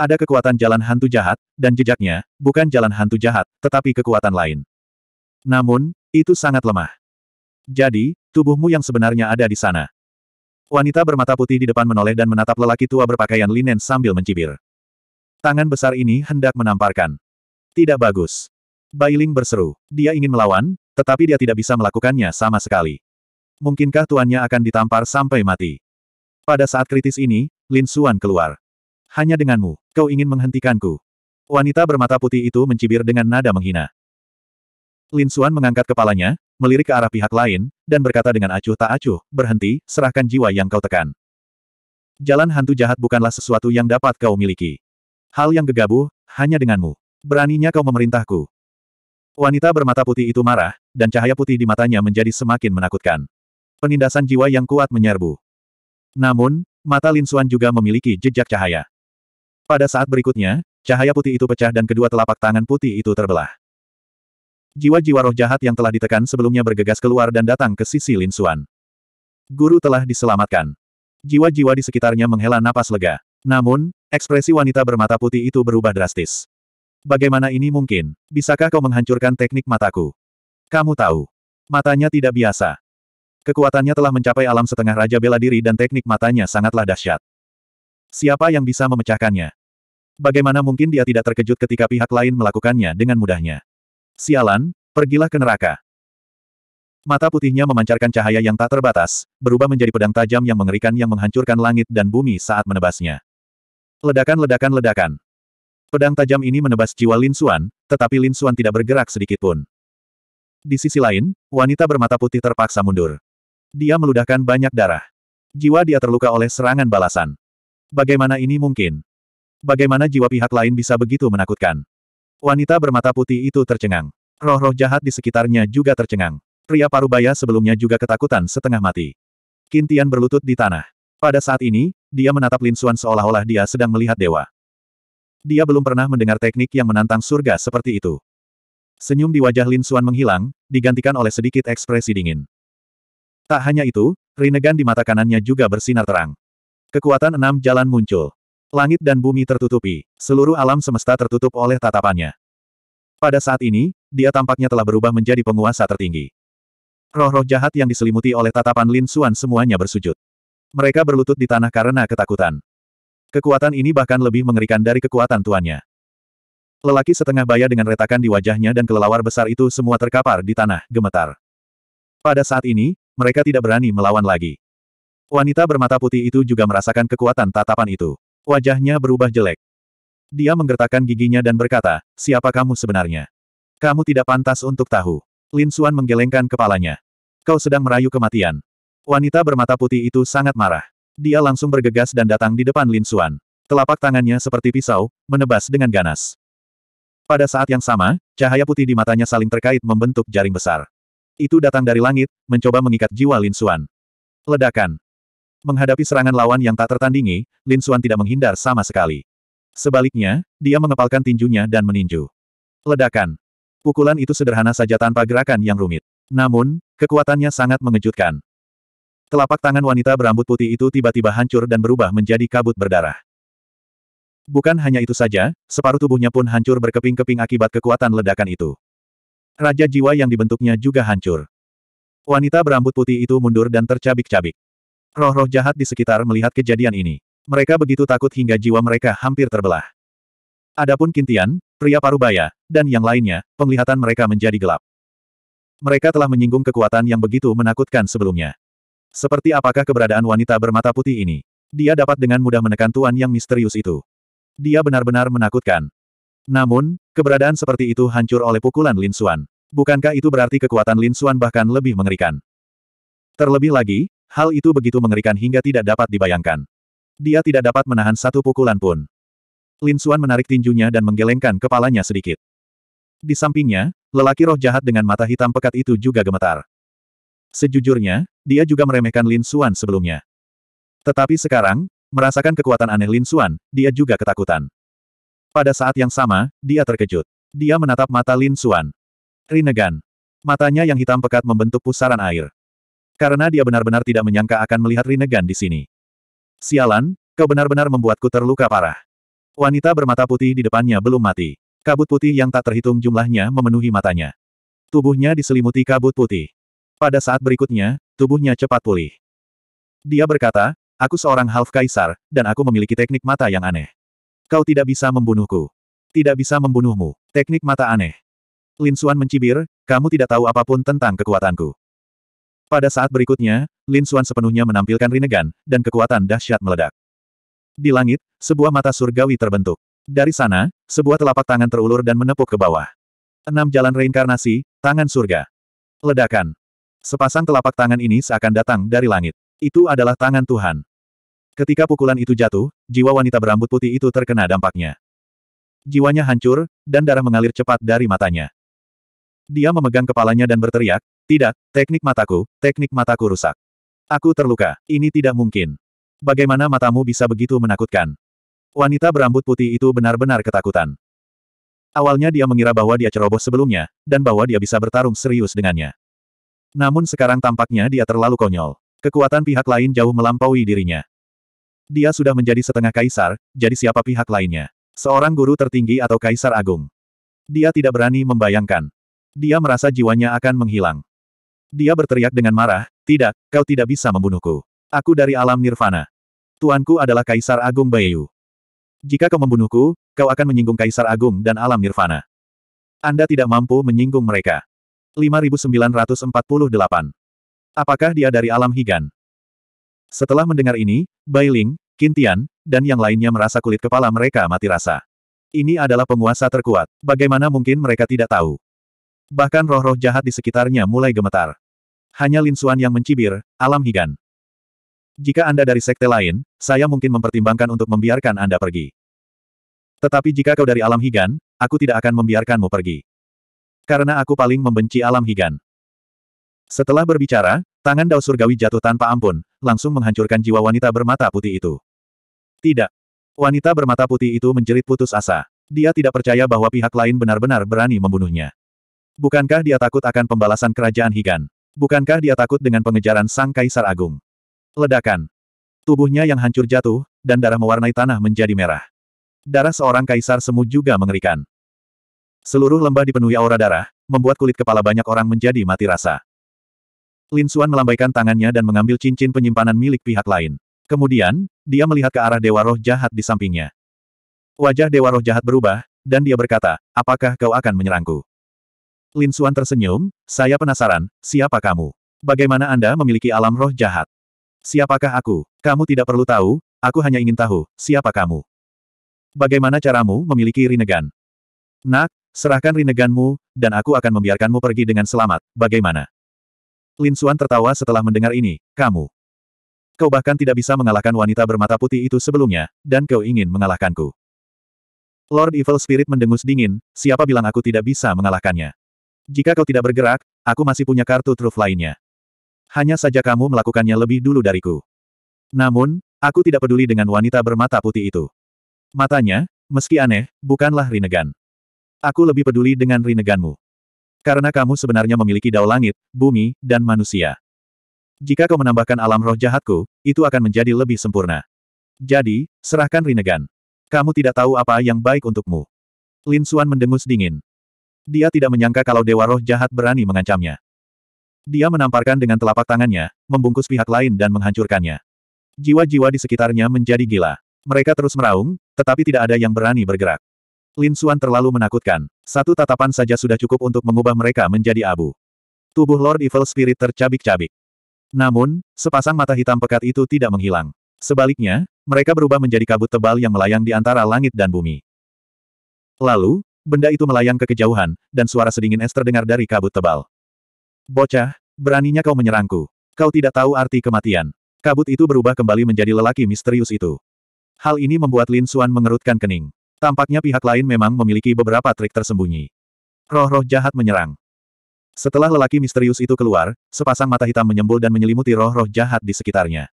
Speaker 1: Ada kekuatan jalan hantu jahat, dan jejaknya, bukan jalan hantu jahat, tetapi kekuatan lain. Namun, itu sangat lemah. Jadi, tubuhmu yang sebenarnya ada di sana. Wanita bermata putih di depan menoleh dan menatap lelaki tua berpakaian linen sambil mencibir. Tangan besar ini hendak menamparkan. Tidak bagus. Bailing berseru. Dia ingin melawan, tetapi dia tidak bisa melakukannya sama sekali. Mungkinkah tuannya akan ditampar sampai mati? Pada saat kritis ini, Lin Xuan keluar. Hanya denganmu, kau ingin menghentikanku. Wanita bermata putih itu mencibir dengan nada menghina. Lin Xuan mengangkat kepalanya, melirik ke arah pihak lain, dan berkata dengan acuh tak acuh, berhenti, serahkan jiwa yang kau tekan. Jalan hantu jahat bukanlah sesuatu yang dapat kau miliki. Hal yang gegabah, hanya denganmu. Beraninya kau memerintahku. Wanita bermata putih itu marah, dan cahaya putih di matanya menjadi semakin menakutkan. Penindasan jiwa yang kuat menyerbu. Namun, mata Lin Xuan juga memiliki jejak cahaya. Pada saat berikutnya, cahaya putih itu pecah dan kedua telapak tangan putih itu terbelah. Jiwa-jiwa roh jahat yang telah ditekan sebelumnya bergegas keluar dan datang ke sisi Lin Xuan. Guru telah diselamatkan. Jiwa-jiwa di sekitarnya menghela napas lega. Namun, ekspresi wanita bermata putih itu berubah drastis. Bagaimana ini mungkin? Bisakah kau menghancurkan teknik mataku? Kamu tahu. Matanya tidak biasa. Kekuatannya telah mencapai alam setengah Raja Bela Diri dan teknik matanya sangatlah dahsyat. Siapa yang bisa memecahkannya? Bagaimana mungkin dia tidak terkejut ketika pihak lain melakukannya dengan mudahnya? Sialan, pergilah ke neraka. Mata putihnya memancarkan cahaya yang tak terbatas, berubah menjadi pedang tajam yang mengerikan yang menghancurkan langit dan bumi saat menebasnya. Ledakan-ledakan-ledakan. Pedang tajam ini menebas jiwa Lin Xuan, tetapi Lin Xuan tidak bergerak sedikitpun. Di sisi lain, wanita bermata putih terpaksa mundur. Dia meludahkan banyak darah. Jiwa dia terluka oleh serangan balasan. Bagaimana ini mungkin? Bagaimana jiwa pihak lain bisa begitu menakutkan? Wanita bermata putih itu tercengang. Roh-roh jahat di sekitarnya juga tercengang. Pria parubaya sebelumnya juga ketakutan setengah mati. Kintian berlutut di tanah. Pada saat ini, dia menatap Lin Xuan seolah-olah dia sedang melihat dewa. Dia belum pernah mendengar teknik yang menantang surga seperti itu. Senyum di wajah Lin Suan menghilang, digantikan oleh sedikit ekspresi dingin. Tak hanya itu, Rinnegan di mata kanannya juga bersinar terang. Kekuatan enam jalan muncul. Langit dan bumi tertutupi, seluruh alam semesta tertutup oleh tatapannya. Pada saat ini, dia tampaknya telah berubah menjadi penguasa tertinggi. Roh-roh jahat yang diselimuti oleh tatapan Lin Suan semuanya bersujud. Mereka berlutut di tanah karena ketakutan. Kekuatan ini bahkan lebih mengerikan dari kekuatan tuannya. Lelaki setengah baya dengan retakan di wajahnya dan kelelawar besar itu semua terkapar di tanah, gemetar. Pada saat ini, mereka tidak berani melawan lagi. Wanita bermata putih itu juga merasakan kekuatan tatapan itu. Wajahnya berubah jelek. Dia menggertakkan giginya dan berkata, siapa kamu sebenarnya? Kamu tidak pantas untuk tahu. Lin Suan menggelengkan kepalanya. Kau sedang merayu kematian. Wanita bermata putih itu sangat marah. Dia langsung bergegas dan datang di depan Lin Suan. Telapak tangannya seperti pisau, menebas dengan ganas. Pada saat yang sama, cahaya putih di matanya saling terkait membentuk jaring besar. Itu datang dari langit, mencoba mengikat jiwa Lin Suan. Ledakan. Menghadapi serangan lawan yang tak tertandingi, Lin Suan tidak menghindar sama sekali. Sebaliknya, dia mengepalkan tinjunya dan meninju. Ledakan. Pukulan itu sederhana saja tanpa gerakan yang rumit. Namun, kekuatannya sangat mengejutkan. Telapak tangan wanita berambut putih itu tiba-tiba hancur dan berubah menjadi kabut berdarah. Bukan hanya itu saja, separuh tubuhnya pun hancur berkeping-keping akibat kekuatan ledakan itu. Raja jiwa yang dibentuknya juga hancur. Wanita berambut putih itu mundur dan tercabik-cabik. Roh-roh jahat di sekitar melihat kejadian ini. Mereka begitu takut hingga jiwa mereka hampir terbelah. Adapun Kintian, pria parubaya, dan yang lainnya, penglihatan mereka menjadi gelap. Mereka telah menyinggung kekuatan yang begitu menakutkan sebelumnya. Seperti apakah keberadaan wanita bermata putih ini? Dia dapat dengan mudah menekan tuan yang misterius itu. Dia benar-benar menakutkan. Namun, keberadaan seperti itu hancur oleh pukulan Lin Xuan. Bukankah itu berarti kekuatan Lin Xuan bahkan lebih mengerikan? Terlebih lagi, hal itu begitu mengerikan hingga tidak dapat dibayangkan. Dia tidak dapat menahan satu pukulan pun. Lin Xuan menarik tinjunya dan menggelengkan kepalanya sedikit. Di sampingnya, lelaki roh jahat dengan mata hitam pekat itu juga gemetar. Sejujurnya, dia juga meremehkan Lin Xuan sebelumnya. Tetapi sekarang, Merasakan kekuatan aneh Lin Xuan, dia juga ketakutan. Pada saat yang sama, dia terkejut. Dia menatap mata Lin Xuan. Rinegan, Matanya yang hitam pekat membentuk pusaran air. Karena dia benar-benar tidak menyangka akan melihat Rinegan di sini. Sialan, kau benar-benar membuatku terluka parah. Wanita bermata putih di depannya belum mati. Kabut putih yang tak terhitung jumlahnya memenuhi matanya. Tubuhnya diselimuti kabut putih. Pada saat berikutnya, tubuhnya cepat pulih. Dia berkata, Aku seorang half kaisar, dan aku memiliki teknik mata yang aneh. Kau tidak bisa membunuhku. Tidak bisa membunuhmu. Teknik mata aneh. Lin Xuan mencibir, kamu tidak tahu apapun tentang kekuatanku. Pada saat berikutnya, Lin Xuan sepenuhnya menampilkan Rinnegan, dan kekuatan dahsyat meledak. Di langit, sebuah mata surgawi terbentuk. Dari sana, sebuah telapak tangan terulur dan menepuk ke bawah. Enam jalan reinkarnasi, tangan surga. Ledakan. Sepasang telapak tangan ini seakan datang dari langit. Itu adalah tangan Tuhan. Ketika pukulan itu jatuh, jiwa wanita berambut putih itu terkena dampaknya. Jiwanya hancur, dan darah mengalir cepat dari matanya. Dia memegang kepalanya dan berteriak, tidak, teknik mataku, teknik mataku rusak. Aku terluka, ini tidak mungkin. Bagaimana matamu bisa begitu menakutkan? Wanita berambut putih itu benar-benar ketakutan. Awalnya dia mengira bahwa dia ceroboh sebelumnya, dan bahwa dia bisa bertarung serius dengannya. Namun sekarang tampaknya dia terlalu konyol. Kekuatan pihak lain jauh melampaui dirinya. Dia sudah menjadi setengah kaisar, jadi siapa pihak lainnya? Seorang guru tertinggi atau kaisar agung. Dia tidak berani membayangkan. Dia merasa jiwanya akan menghilang. Dia berteriak dengan marah, tidak, kau tidak bisa membunuhku. Aku dari alam nirvana. Tuanku adalah kaisar agung Bayu. Jika kau membunuhku, kau akan menyinggung kaisar agung dan alam nirvana. Anda tidak mampu menyinggung mereka. 5948. Apakah dia dari alam Higan? Setelah mendengar ini, Bailing, Kintian, dan yang lainnya merasa kulit kepala mereka mati rasa. Ini adalah penguasa terkuat. Bagaimana mungkin mereka tidak tahu? Bahkan roh-roh jahat di sekitarnya mulai gemetar. Hanya Lin Xuan yang mencibir, alam higan. Jika Anda dari sekte lain, saya mungkin mempertimbangkan untuk membiarkan Anda pergi. Tetapi jika kau dari alam higan, aku tidak akan membiarkanmu pergi. Karena aku paling membenci alam higan. Setelah berbicara, Tangan Dao Surgawi jatuh tanpa ampun, langsung menghancurkan jiwa wanita bermata putih itu. Tidak. Wanita bermata putih itu menjerit putus asa. Dia tidak percaya bahwa pihak lain benar-benar berani membunuhnya. Bukankah dia takut akan pembalasan kerajaan Higan? Bukankah dia takut dengan pengejaran sang Kaisar Agung? Ledakan. Tubuhnya yang hancur jatuh, dan darah mewarnai tanah menjadi merah. Darah seorang kaisar semu juga mengerikan. Seluruh lembah dipenuhi aura darah, membuat kulit kepala banyak orang menjadi mati rasa. Lin Suan melambaikan tangannya dan mengambil cincin penyimpanan milik pihak lain. Kemudian, dia melihat ke arah Dewa Roh Jahat di sampingnya. Wajah Dewa Roh Jahat berubah, dan dia berkata, apakah kau akan menyerangku? Lin Suan tersenyum, saya penasaran, siapa kamu? Bagaimana Anda memiliki alam roh jahat? Siapakah aku? Kamu tidak perlu tahu, aku hanya ingin tahu, siapa kamu? Bagaimana caramu memiliki Rinnegan? Nak, serahkan Rinneganmu, dan aku akan membiarkanmu pergi dengan selamat, bagaimana? Lin Suan tertawa setelah mendengar ini, kamu. Kau bahkan tidak bisa mengalahkan wanita bermata putih itu sebelumnya, dan kau ingin mengalahkanku. Lord Evil Spirit mendengus dingin, siapa bilang aku tidak bisa mengalahkannya? Jika kau tidak bergerak, aku masih punya kartu truf lainnya. Hanya saja kamu melakukannya lebih dulu dariku. Namun, aku tidak peduli dengan wanita bermata putih itu. Matanya, meski aneh, bukanlah Rinnegan. Aku lebih peduli dengan Rinneganmu. Karena kamu sebenarnya memiliki dao langit, bumi, dan manusia. Jika kau menambahkan alam roh jahatku, itu akan menjadi lebih sempurna. Jadi, serahkan Rinnegan. Kamu tidak tahu apa yang baik untukmu. Lin Suan mendengus dingin. Dia tidak menyangka kalau dewa roh jahat berani mengancamnya. Dia menamparkan dengan telapak tangannya, membungkus pihak lain dan menghancurkannya. Jiwa-jiwa di sekitarnya menjadi gila. Mereka terus meraung, tetapi tidak ada yang berani bergerak. Lin Suan terlalu menakutkan. Satu tatapan saja sudah cukup untuk mengubah mereka menjadi abu. Tubuh Lord Evil Spirit tercabik-cabik. Namun, sepasang mata hitam pekat itu tidak menghilang. Sebaliknya, mereka berubah menjadi kabut tebal yang melayang di antara langit dan bumi. Lalu, benda itu melayang ke kejauhan, dan suara sedingin es terdengar dari kabut tebal. Bocah, beraninya kau menyerangku. Kau tidak tahu arti kematian. Kabut itu berubah kembali menjadi lelaki misterius itu. Hal ini membuat Lin Suan mengerutkan kening. Tampaknya pihak lain memang memiliki beberapa trik tersembunyi. Roh-roh jahat menyerang. Setelah lelaki misterius itu keluar, sepasang mata hitam menyembul dan menyelimuti roh-roh jahat di sekitarnya.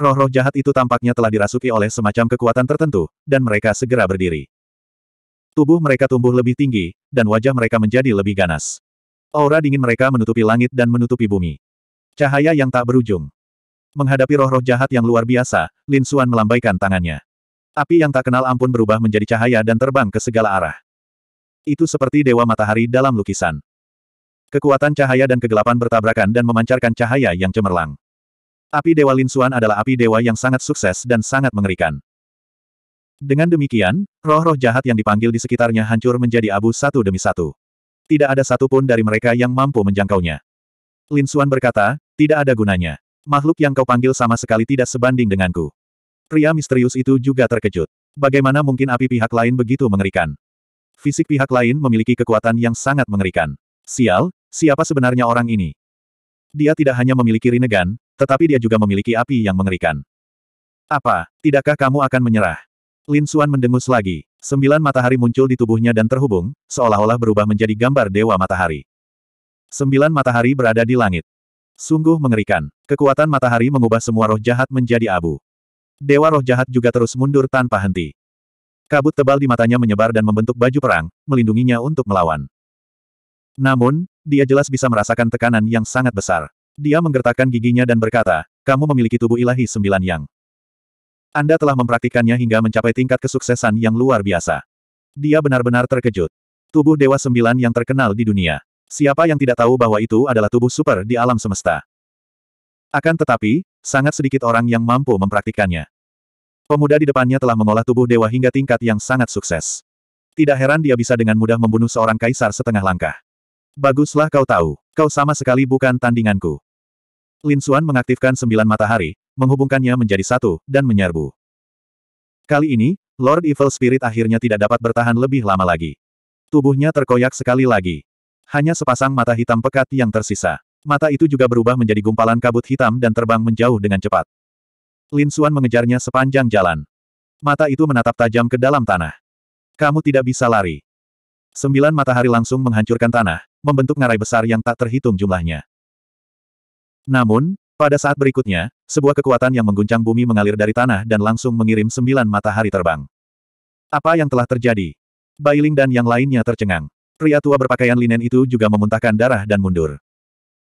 Speaker 1: Roh-roh jahat itu tampaknya telah dirasuki oleh semacam kekuatan tertentu, dan mereka segera berdiri. Tubuh mereka tumbuh lebih tinggi, dan wajah mereka menjadi lebih ganas. Aura dingin mereka menutupi langit dan menutupi bumi. Cahaya yang tak berujung. Menghadapi roh-roh jahat yang luar biasa, Lin Suan melambaikan tangannya. Api yang tak kenal ampun berubah menjadi cahaya dan terbang ke segala arah. Itu seperti dewa matahari dalam lukisan. Kekuatan cahaya dan kegelapan bertabrakan dan memancarkan cahaya yang cemerlang. Api Dewa Linsuan adalah api dewa yang sangat sukses dan sangat mengerikan. Dengan demikian, roh-roh jahat yang dipanggil di sekitarnya hancur menjadi abu satu demi satu. Tidak ada satupun dari mereka yang mampu menjangkaunya. Linsuan berkata, tidak ada gunanya. Makhluk yang kau panggil sama sekali tidak sebanding denganku. Pria misterius itu juga terkejut. Bagaimana mungkin api pihak lain begitu mengerikan? Fisik pihak lain memiliki kekuatan yang sangat mengerikan. Sial, siapa sebenarnya orang ini? Dia tidak hanya memiliki Rinnegan, tetapi dia juga memiliki api yang mengerikan. Apa, tidakkah kamu akan menyerah? Lin Suan mendengus lagi. Sembilan matahari muncul di tubuhnya dan terhubung, seolah-olah berubah menjadi gambar Dewa Matahari. Sembilan matahari berada di langit. Sungguh mengerikan. Kekuatan matahari mengubah semua roh jahat menjadi abu. Dewa roh jahat juga terus mundur tanpa henti. Kabut tebal di matanya menyebar dan membentuk baju perang, melindunginya untuk melawan. Namun, dia jelas bisa merasakan tekanan yang sangat besar. Dia menggertakkan giginya dan berkata, kamu memiliki tubuh ilahi sembilan yang. Anda telah mempraktikannya hingga mencapai tingkat kesuksesan yang luar biasa. Dia benar-benar terkejut. Tubuh Dewa Sembilan yang terkenal di dunia. Siapa yang tidak tahu bahwa itu adalah tubuh super di alam semesta? Akan tetapi, sangat sedikit orang yang mampu mempraktikkannya. Pemuda di depannya telah mengolah tubuh dewa hingga tingkat yang sangat sukses. Tidak heran dia bisa dengan mudah membunuh seorang kaisar setengah langkah. Baguslah kau tahu, kau sama sekali bukan tandinganku. Lin Xuan mengaktifkan sembilan matahari, menghubungkannya menjadi satu, dan menyerbu. Kali ini, Lord Evil Spirit akhirnya tidak dapat bertahan lebih lama lagi. Tubuhnya terkoyak sekali lagi. Hanya sepasang mata hitam pekat yang tersisa. Mata itu juga berubah menjadi gumpalan kabut hitam dan terbang menjauh dengan cepat. Lin Xuan mengejarnya sepanjang jalan. Mata itu menatap tajam ke dalam tanah. Kamu tidak bisa lari. Sembilan matahari langsung menghancurkan tanah, membentuk ngarai besar yang tak terhitung jumlahnya. Namun, pada saat berikutnya, sebuah kekuatan yang mengguncang bumi mengalir dari tanah dan langsung mengirim sembilan matahari terbang. Apa yang telah terjadi? Bailing dan yang lainnya tercengang. Pria tua berpakaian linen itu juga memuntahkan darah dan mundur.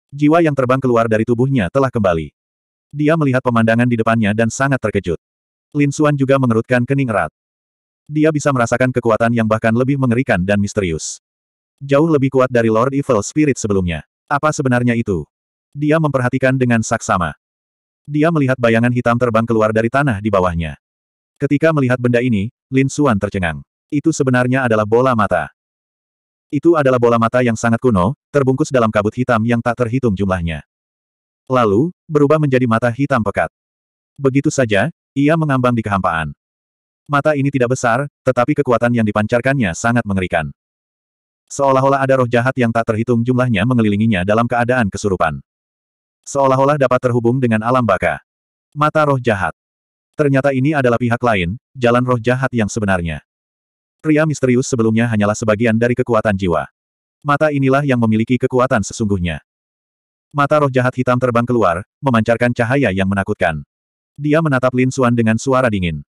Speaker 1: Jiwa yang terbang keluar dari tubuhnya telah kembali. Dia melihat pemandangan di depannya dan sangat terkejut. Lin Xuan juga mengerutkan kening erat. Dia bisa merasakan kekuatan yang bahkan lebih mengerikan dan misterius. Jauh lebih kuat dari Lord Evil Spirit sebelumnya. Apa sebenarnya itu? Dia memperhatikan dengan saksama. Dia melihat bayangan hitam terbang keluar dari tanah di bawahnya. Ketika melihat benda ini, Lin Xuan tercengang. Itu sebenarnya adalah bola mata. Itu adalah bola mata yang sangat kuno, terbungkus dalam kabut hitam yang tak terhitung jumlahnya. Lalu, berubah menjadi mata hitam pekat. Begitu saja, ia mengambang di kehampaan. Mata ini tidak besar, tetapi kekuatan yang dipancarkannya sangat mengerikan. Seolah-olah ada roh jahat yang tak terhitung jumlahnya mengelilinginya dalam keadaan kesurupan. Seolah-olah dapat terhubung dengan alam baka. Mata roh jahat. Ternyata ini adalah pihak lain, jalan roh jahat yang sebenarnya. Pria misterius sebelumnya hanyalah sebagian dari kekuatan jiwa. Mata inilah yang memiliki kekuatan sesungguhnya. Mata roh jahat hitam terbang keluar, memancarkan cahaya yang menakutkan. Dia menatap Lin Suan dengan suara dingin.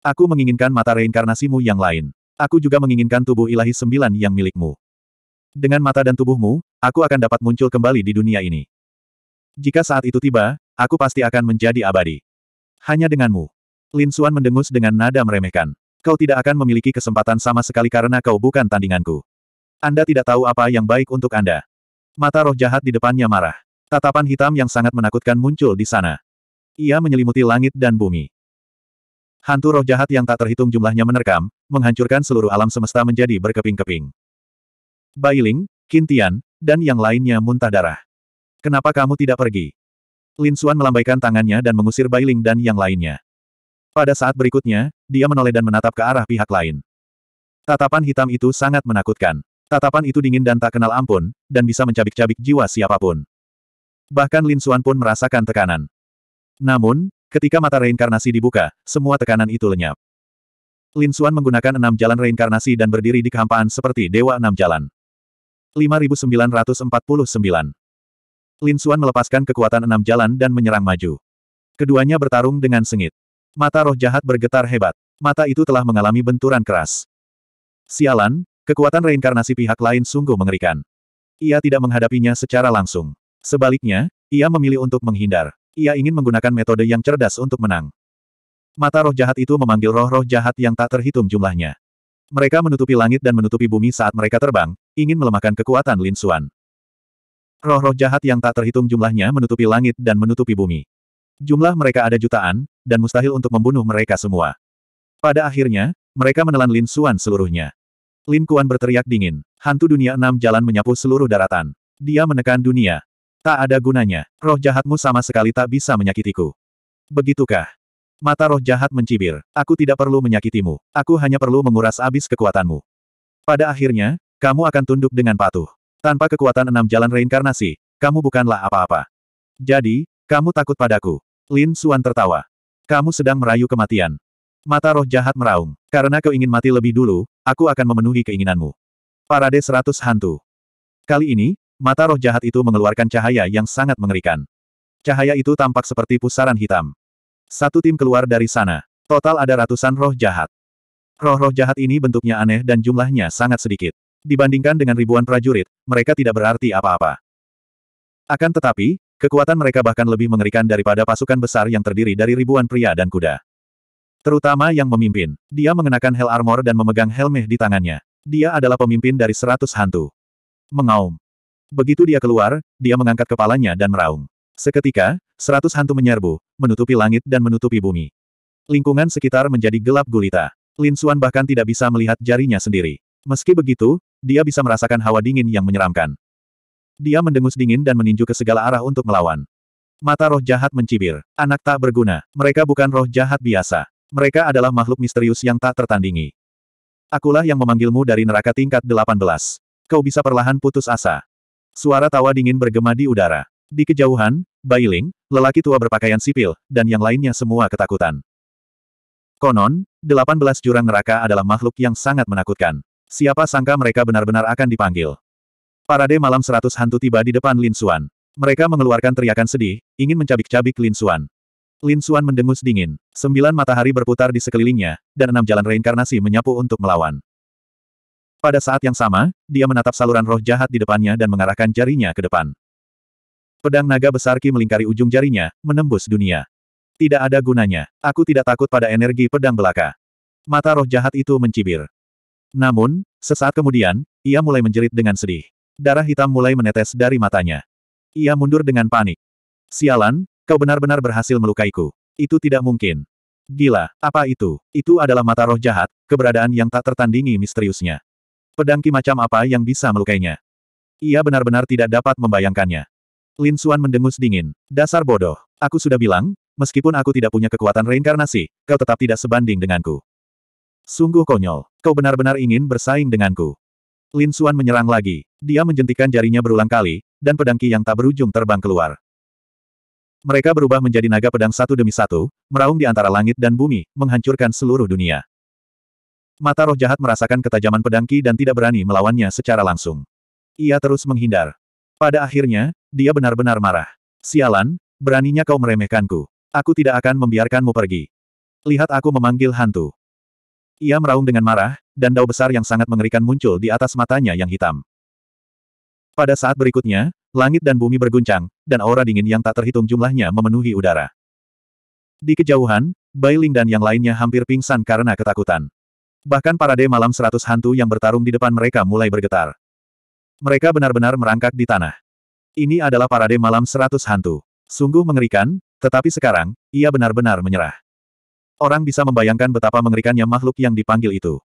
Speaker 1: Aku menginginkan mata reinkarnasimu yang lain. Aku juga menginginkan tubuh ilahi sembilan yang milikmu. Dengan mata dan tubuhmu, aku akan dapat muncul kembali di dunia ini. Jika saat itu tiba, aku pasti akan menjadi abadi. Hanya denganmu. Lin Suan mendengus dengan nada meremehkan. Kau tidak akan memiliki kesempatan sama sekali karena kau bukan tandinganku. Anda tidak tahu apa yang baik untuk Anda. Mata roh jahat di depannya marah. Tatapan hitam yang sangat menakutkan muncul di sana. Ia menyelimuti langit dan bumi. Hantu roh jahat yang tak terhitung jumlahnya menerkam, menghancurkan seluruh alam semesta menjadi berkeping-keping. Bailing, Kintian, dan yang lainnya muntah darah. Kenapa kamu tidak pergi? Lin Suan melambaikan tangannya dan mengusir Bailing dan yang lainnya. Pada saat berikutnya, dia menoleh dan menatap ke arah pihak lain. Tatapan hitam itu sangat menakutkan. Tatapan itu dingin dan tak kenal ampun, dan bisa mencabik-cabik jiwa siapapun. Bahkan Lin Xuan pun merasakan tekanan. Namun, ketika mata reinkarnasi dibuka, semua tekanan itu lenyap. Lin Xuan menggunakan enam jalan reinkarnasi dan berdiri di kehampaan seperti Dewa Enam Jalan. 5949 Lin Xuan melepaskan kekuatan enam jalan dan menyerang maju. Keduanya bertarung dengan sengit. Mata roh jahat bergetar hebat. Mata itu telah mengalami benturan keras. Sialan, Kekuatan reinkarnasi pihak lain sungguh mengerikan. Ia tidak menghadapinya secara langsung. Sebaliknya, ia memilih untuk menghindar. Ia ingin menggunakan metode yang cerdas untuk menang. Mata roh jahat itu memanggil roh-roh jahat yang tak terhitung jumlahnya. Mereka menutupi langit dan menutupi bumi saat mereka terbang, ingin melemahkan kekuatan Lin Xuan. Roh-roh jahat yang tak terhitung jumlahnya menutupi langit dan menutupi bumi. Jumlah mereka ada jutaan, dan mustahil untuk membunuh mereka semua. Pada akhirnya, mereka menelan Lin Xuan seluruhnya. Lin Kuan berteriak dingin. Hantu dunia enam jalan menyapu seluruh daratan. Dia menekan dunia. Tak ada gunanya. Roh jahatmu sama sekali tak bisa menyakitiku. Begitukah? Mata roh jahat mencibir. Aku tidak perlu menyakitimu. Aku hanya perlu menguras abis kekuatanmu. Pada akhirnya, kamu akan tunduk dengan patuh. Tanpa kekuatan enam jalan reinkarnasi, kamu bukanlah apa-apa. Jadi, kamu takut padaku. Lin Suan tertawa. Kamu sedang merayu kematian. Mata roh jahat meraung. Karena kau ingin mati lebih dulu, aku akan memenuhi keinginanmu. Parade seratus hantu. Kali ini, mata roh jahat itu mengeluarkan cahaya yang sangat mengerikan. Cahaya itu tampak seperti pusaran hitam. Satu tim keluar dari sana. Total ada ratusan roh jahat. Roh-roh jahat ini bentuknya aneh dan jumlahnya sangat sedikit. Dibandingkan dengan ribuan prajurit, mereka tidak berarti apa-apa. Akan tetapi, kekuatan mereka bahkan lebih mengerikan daripada pasukan besar yang terdiri dari ribuan pria dan kuda. Terutama yang memimpin. Dia mengenakan Hell Armor dan memegang helmeh di tangannya. Dia adalah pemimpin dari seratus hantu. Mengaum. Begitu dia keluar, dia mengangkat kepalanya dan meraung. Seketika, seratus hantu menyerbu, menutupi langit dan menutupi bumi. Lingkungan sekitar menjadi gelap gulita. Lin Xuan bahkan tidak bisa melihat jarinya sendiri. Meski begitu, dia bisa merasakan hawa dingin yang menyeramkan. Dia mendengus dingin dan meninju ke segala arah untuk melawan. Mata roh jahat mencibir. Anak tak berguna. Mereka bukan roh jahat biasa. Mereka adalah makhluk misterius yang tak tertandingi. Akulah yang memanggilmu dari neraka tingkat 18. Kau bisa perlahan putus asa. Suara tawa dingin bergema di udara. Di kejauhan, Bailing, lelaki tua berpakaian sipil, dan yang lainnya semua ketakutan. Konon, 18 jurang neraka adalah makhluk yang sangat menakutkan. Siapa sangka mereka benar-benar akan dipanggil. Parade malam seratus hantu tiba di depan Lin Suan. Mereka mengeluarkan teriakan sedih, ingin mencabik-cabik Lin Suan. Lin Xuan mendengus dingin. Sembilan matahari berputar di sekelilingnya, dan enam jalan reinkarnasi menyapu untuk melawan. Pada saat yang sama, dia menatap saluran roh jahat di depannya dan mengarahkan jarinya ke depan. Pedang naga besar Ki melingkari ujung jarinya, menembus dunia. Tidak ada gunanya. Aku tidak takut pada energi pedang belaka. Mata roh jahat itu mencibir. Namun, sesaat kemudian, ia mulai menjerit dengan sedih. Darah hitam mulai menetes dari matanya. Ia mundur dengan panik. Sialan, Kau benar-benar berhasil melukaiku. Itu tidak mungkin. Gila, apa itu? Itu adalah mata roh jahat, keberadaan yang tak tertandingi misteriusnya. Pedangki macam apa yang bisa melukainya? Ia benar-benar tidak dapat membayangkannya. Lin Xuan mendengus dingin. Dasar bodoh. Aku sudah bilang, meskipun aku tidak punya kekuatan reinkarnasi, kau tetap tidak sebanding denganku. Sungguh konyol. Kau benar-benar ingin bersaing denganku. Lin Xuan menyerang lagi. Dia menjentikan jarinya berulang kali, dan pedangki yang tak berujung terbang keluar. Mereka berubah menjadi naga pedang satu demi satu, meraung di antara langit dan bumi, menghancurkan seluruh dunia. Mata roh jahat merasakan ketajaman pedang Ki dan tidak berani melawannya secara langsung. Ia terus menghindar. Pada akhirnya, dia benar-benar marah. Sialan, beraninya kau meremehkanku. Aku tidak akan membiarkanmu pergi. Lihat aku memanggil hantu. Ia meraung dengan marah, dan dao besar yang sangat mengerikan muncul di atas matanya yang hitam. Pada saat berikutnya, Langit dan bumi berguncang, dan aura dingin yang tak terhitung jumlahnya memenuhi udara. Di kejauhan, Bailing dan yang lainnya hampir pingsan karena ketakutan. Bahkan parade malam seratus hantu yang bertarung di depan mereka mulai bergetar. Mereka benar-benar merangkak di tanah. Ini adalah parade malam seratus hantu. Sungguh mengerikan, tetapi sekarang, ia benar-benar menyerah. Orang bisa membayangkan betapa mengerikannya makhluk yang dipanggil itu.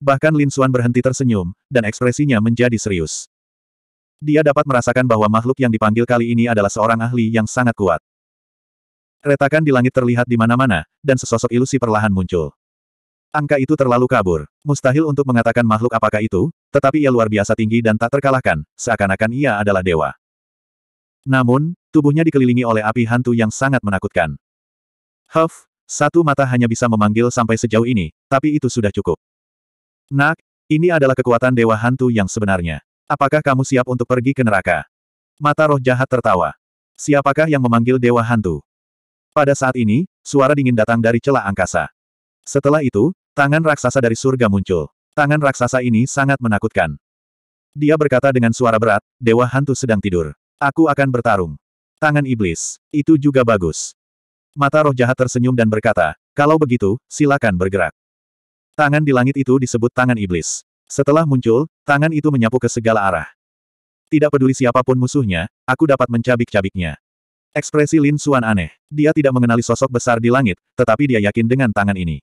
Speaker 1: Bahkan Lin Suan berhenti tersenyum, dan ekspresinya menjadi serius. Dia dapat merasakan bahwa makhluk yang dipanggil kali ini adalah seorang ahli yang sangat kuat. Retakan di langit terlihat di mana-mana, dan sesosok ilusi perlahan muncul. Angka itu terlalu kabur. Mustahil untuk mengatakan makhluk apakah itu, tetapi ia luar biasa tinggi dan tak terkalahkan, seakan-akan ia adalah dewa. Namun, tubuhnya dikelilingi oleh api hantu yang sangat menakutkan. Huff, satu mata hanya bisa memanggil sampai sejauh ini, tapi itu sudah cukup. Nak, ini adalah kekuatan dewa hantu yang sebenarnya. Apakah kamu siap untuk pergi ke neraka? Mata roh jahat tertawa. Siapakah yang memanggil Dewa Hantu? Pada saat ini, suara dingin datang dari celah angkasa. Setelah itu, tangan raksasa dari surga muncul. Tangan raksasa ini sangat menakutkan. Dia berkata dengan suara berat, Dewa Hantu sedang tidur. Aku akan bertarung. Tangan iblis. Itu juga bagus. Mata roh jahat tersenyum dan berkata, kalau begitu, silakan bergerak. Tangan di langit itu disebut tangan iblis. Setelah muncul, tangan itu menyapu ke segala arah. Tidak peduli siapapun musuhnya, aku dapat mencabik-cabiknya. Ekspresi Lin Xuan aneh. Dia tidak mengenali sosok besar di langit, tetapi dia yakin dengan tangan ini.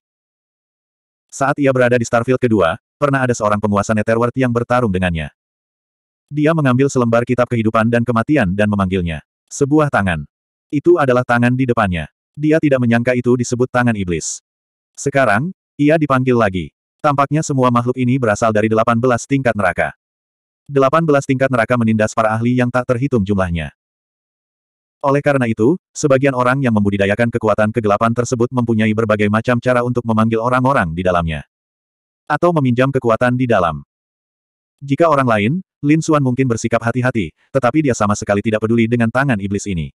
Speaker 1: Saat ia berada di Starfield kedua, pernah ada seorang penguasa Netherworld yang bertarung dengannya. Dia mengambil selembar kitab kehidupan dan kematian dan memanggilnya. Sebuah tangan. Itu adalah tangan di depannya. Dia tidak menyangka itu disebut tangan iblis. Sekarang, ia dipanggil lagi. Tampaknya semua makhluk ini berasal dari 18 tingkat neraka. 18 tingkat neraka menindas para ahli yang tak terhitung jumlahnya. Oleh karena itu, sebagian orang yang membudidayakan kekuatan kegelapan tersebut mempunyai berbagai macam cara untuk memanggil orang-orang di dalamnya. Atau meminjam kekuatan di dalam. Jika orang lain, Lin Xuan mungkin bersikap hati-hati, tetapi dia sama sekali tidak peduli dengan tangan iblis ini.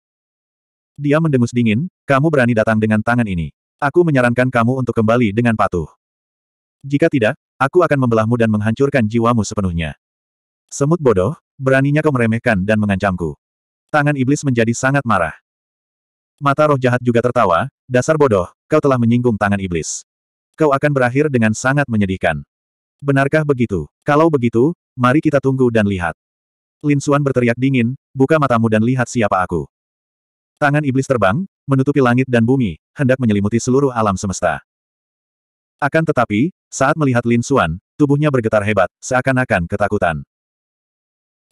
Speaker 1: Dia mendengus dingin, kamu berani datang dengan tangan ini. Aku menyarankan kamu untuk kembali dengan patuh. Jika tidak, aku akan membelahmu dan menghancurkan jiwamu sepenuhnya. Semut bodoh, beraninya kau meremehkan dan mengancamku. Tangan iblis menjadi sangat marah. Mata roh jahat juga tertawa, dasar bodoh, kau telah menyinggung tangan iblis. Kau akan berakhir dengan sangat menyedihkan. Benarkah begitu? Kalau begitu, mari kita tunggu dan lihat. Lin Suan berteriak dingin, buka matamu dan lihat siapa aku. Tangan iblis terbang, menutupi langit dan bumi, hendak menyelimuti seluruh alam semesta. Akan tetapi, saat melihat Lin Xuan, tubuhnya bergetar hebat, seakan-akan ketakutan.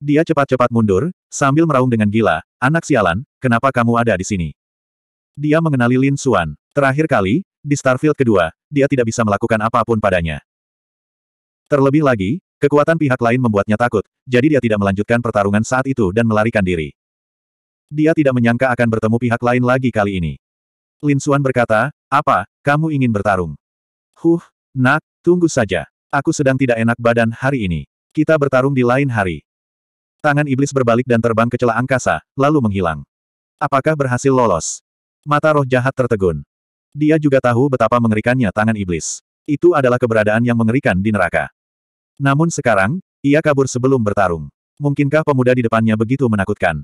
Speaker 1: Dia cepat-cepat mundur, sambil meraung dengan gila, anak sialan, kenapa kamu ada di sini? Dia mengenali Lin Xuan. Terakhir kali, di Starfield kedua, dia tidak bisa melakukan apapun padanya. Terlebih lagi, kekuatan pihak lain membuatnya takut, jadi dia tidak melanjutkan pertarungan saat itu dan melarikan diri. Dia tidak menyangka akan bertemu pihak lain lagi kali ini. Lin Xuan berkata, apa, kamu ingin bertarung? Huh, nak, tunggu saja. Aku sedang tidak enak badan hari ini. Kita bertarung di lain hari. Tangan iblis berbalik dan terbang ke celah angkasa, lalu menghilang. Apakah berhasil lolos? Mata roh jahat tertegun. Dia juga tahu betapa mengerikannya tangan iblis. Itu adalah keberadaan yang mengerikan di neraka. Namun sekarang, ia kabur sebelum bertarung. Mungkinkah pemuda di depannya begitu menakutkan?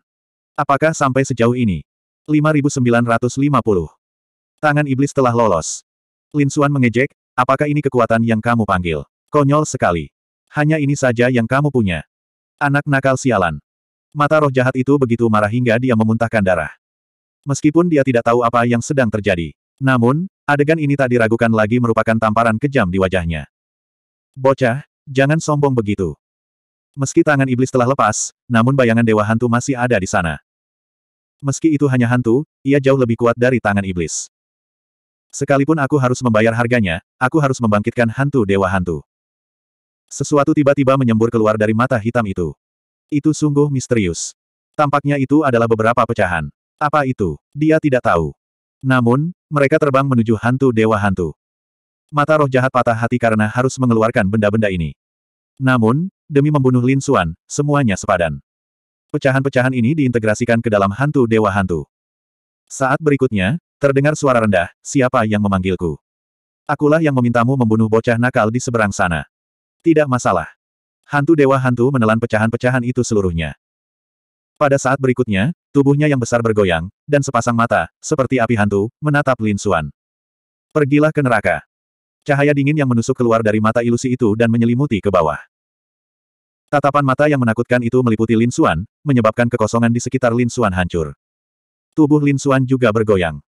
Speaker 1: Apakah sampai sejauh ini? 5950. Tangan iblis telah lolos. Lin Suan mengejek, Apakah ini kekuatan yang kamu panggil? Konyol sekali. Hanya ini saja yang kamu punya. Anak nakal sialan. Mata roh jahat itu begitu marah hingga dia memuntahkan darah. Meskipun dia tidak tahu apa yang sedang terjadi. Namun, adegan ini tak diragukan lagi merupakan tamparan kejam di wajahnya. Bocah, jangan sombong begitu. Meski tangan iblis telah lepas, namun bayangan dewa hantu masih ada di sana. Meski itu hanya hantu, ia jauh lebih kuat dari tangan iblis. Sekalipun aku harus membayar harganya, aku harus membangkitkan hantu dewa hantu. Sesuatu tiba-tiba menyembur keluar dari mata hitam itu. Itu sungguh misterius. Tampaknya itu adalah beberapa pecahan. Apa itu? Dia tidak tahu. Namun, mereka terbang menuju hantu dewa hantu. Mata roh jahat patah hati karena harus mengeluarkan benda-benda ini. Namun, demi membunuh Lin Suan, semuanya sepadan. Pecahan-pecahan ini diintegrasikan ke dalam hantu dewa hantu. Saat berikutnya, Terdengar suara rendah, siapa yang memanggilku? Akulah yang memintamu membunuh bocah nakal di seberang sana. Tidak masalah. Hantu Dewa Hantu menelan pecahan-pecahan itu seluruhnya. Pada saat berikutnya, tubuhnya yang besar bergoyang, dan sepasang mata, seperti api hantu, menatap Lin Xuan. Pergilah ke neraka. Cahaya dingin yang menusuk keluar dari mata ilusi itu dan menyelimuti ke bawah. Tatapan mata yang menakutkan itu meliputi Lin Xuan, menyebabkan kekosongan di sekitar Lin Xuan hancur. Tubuh Lin Xuan juga bergoyang.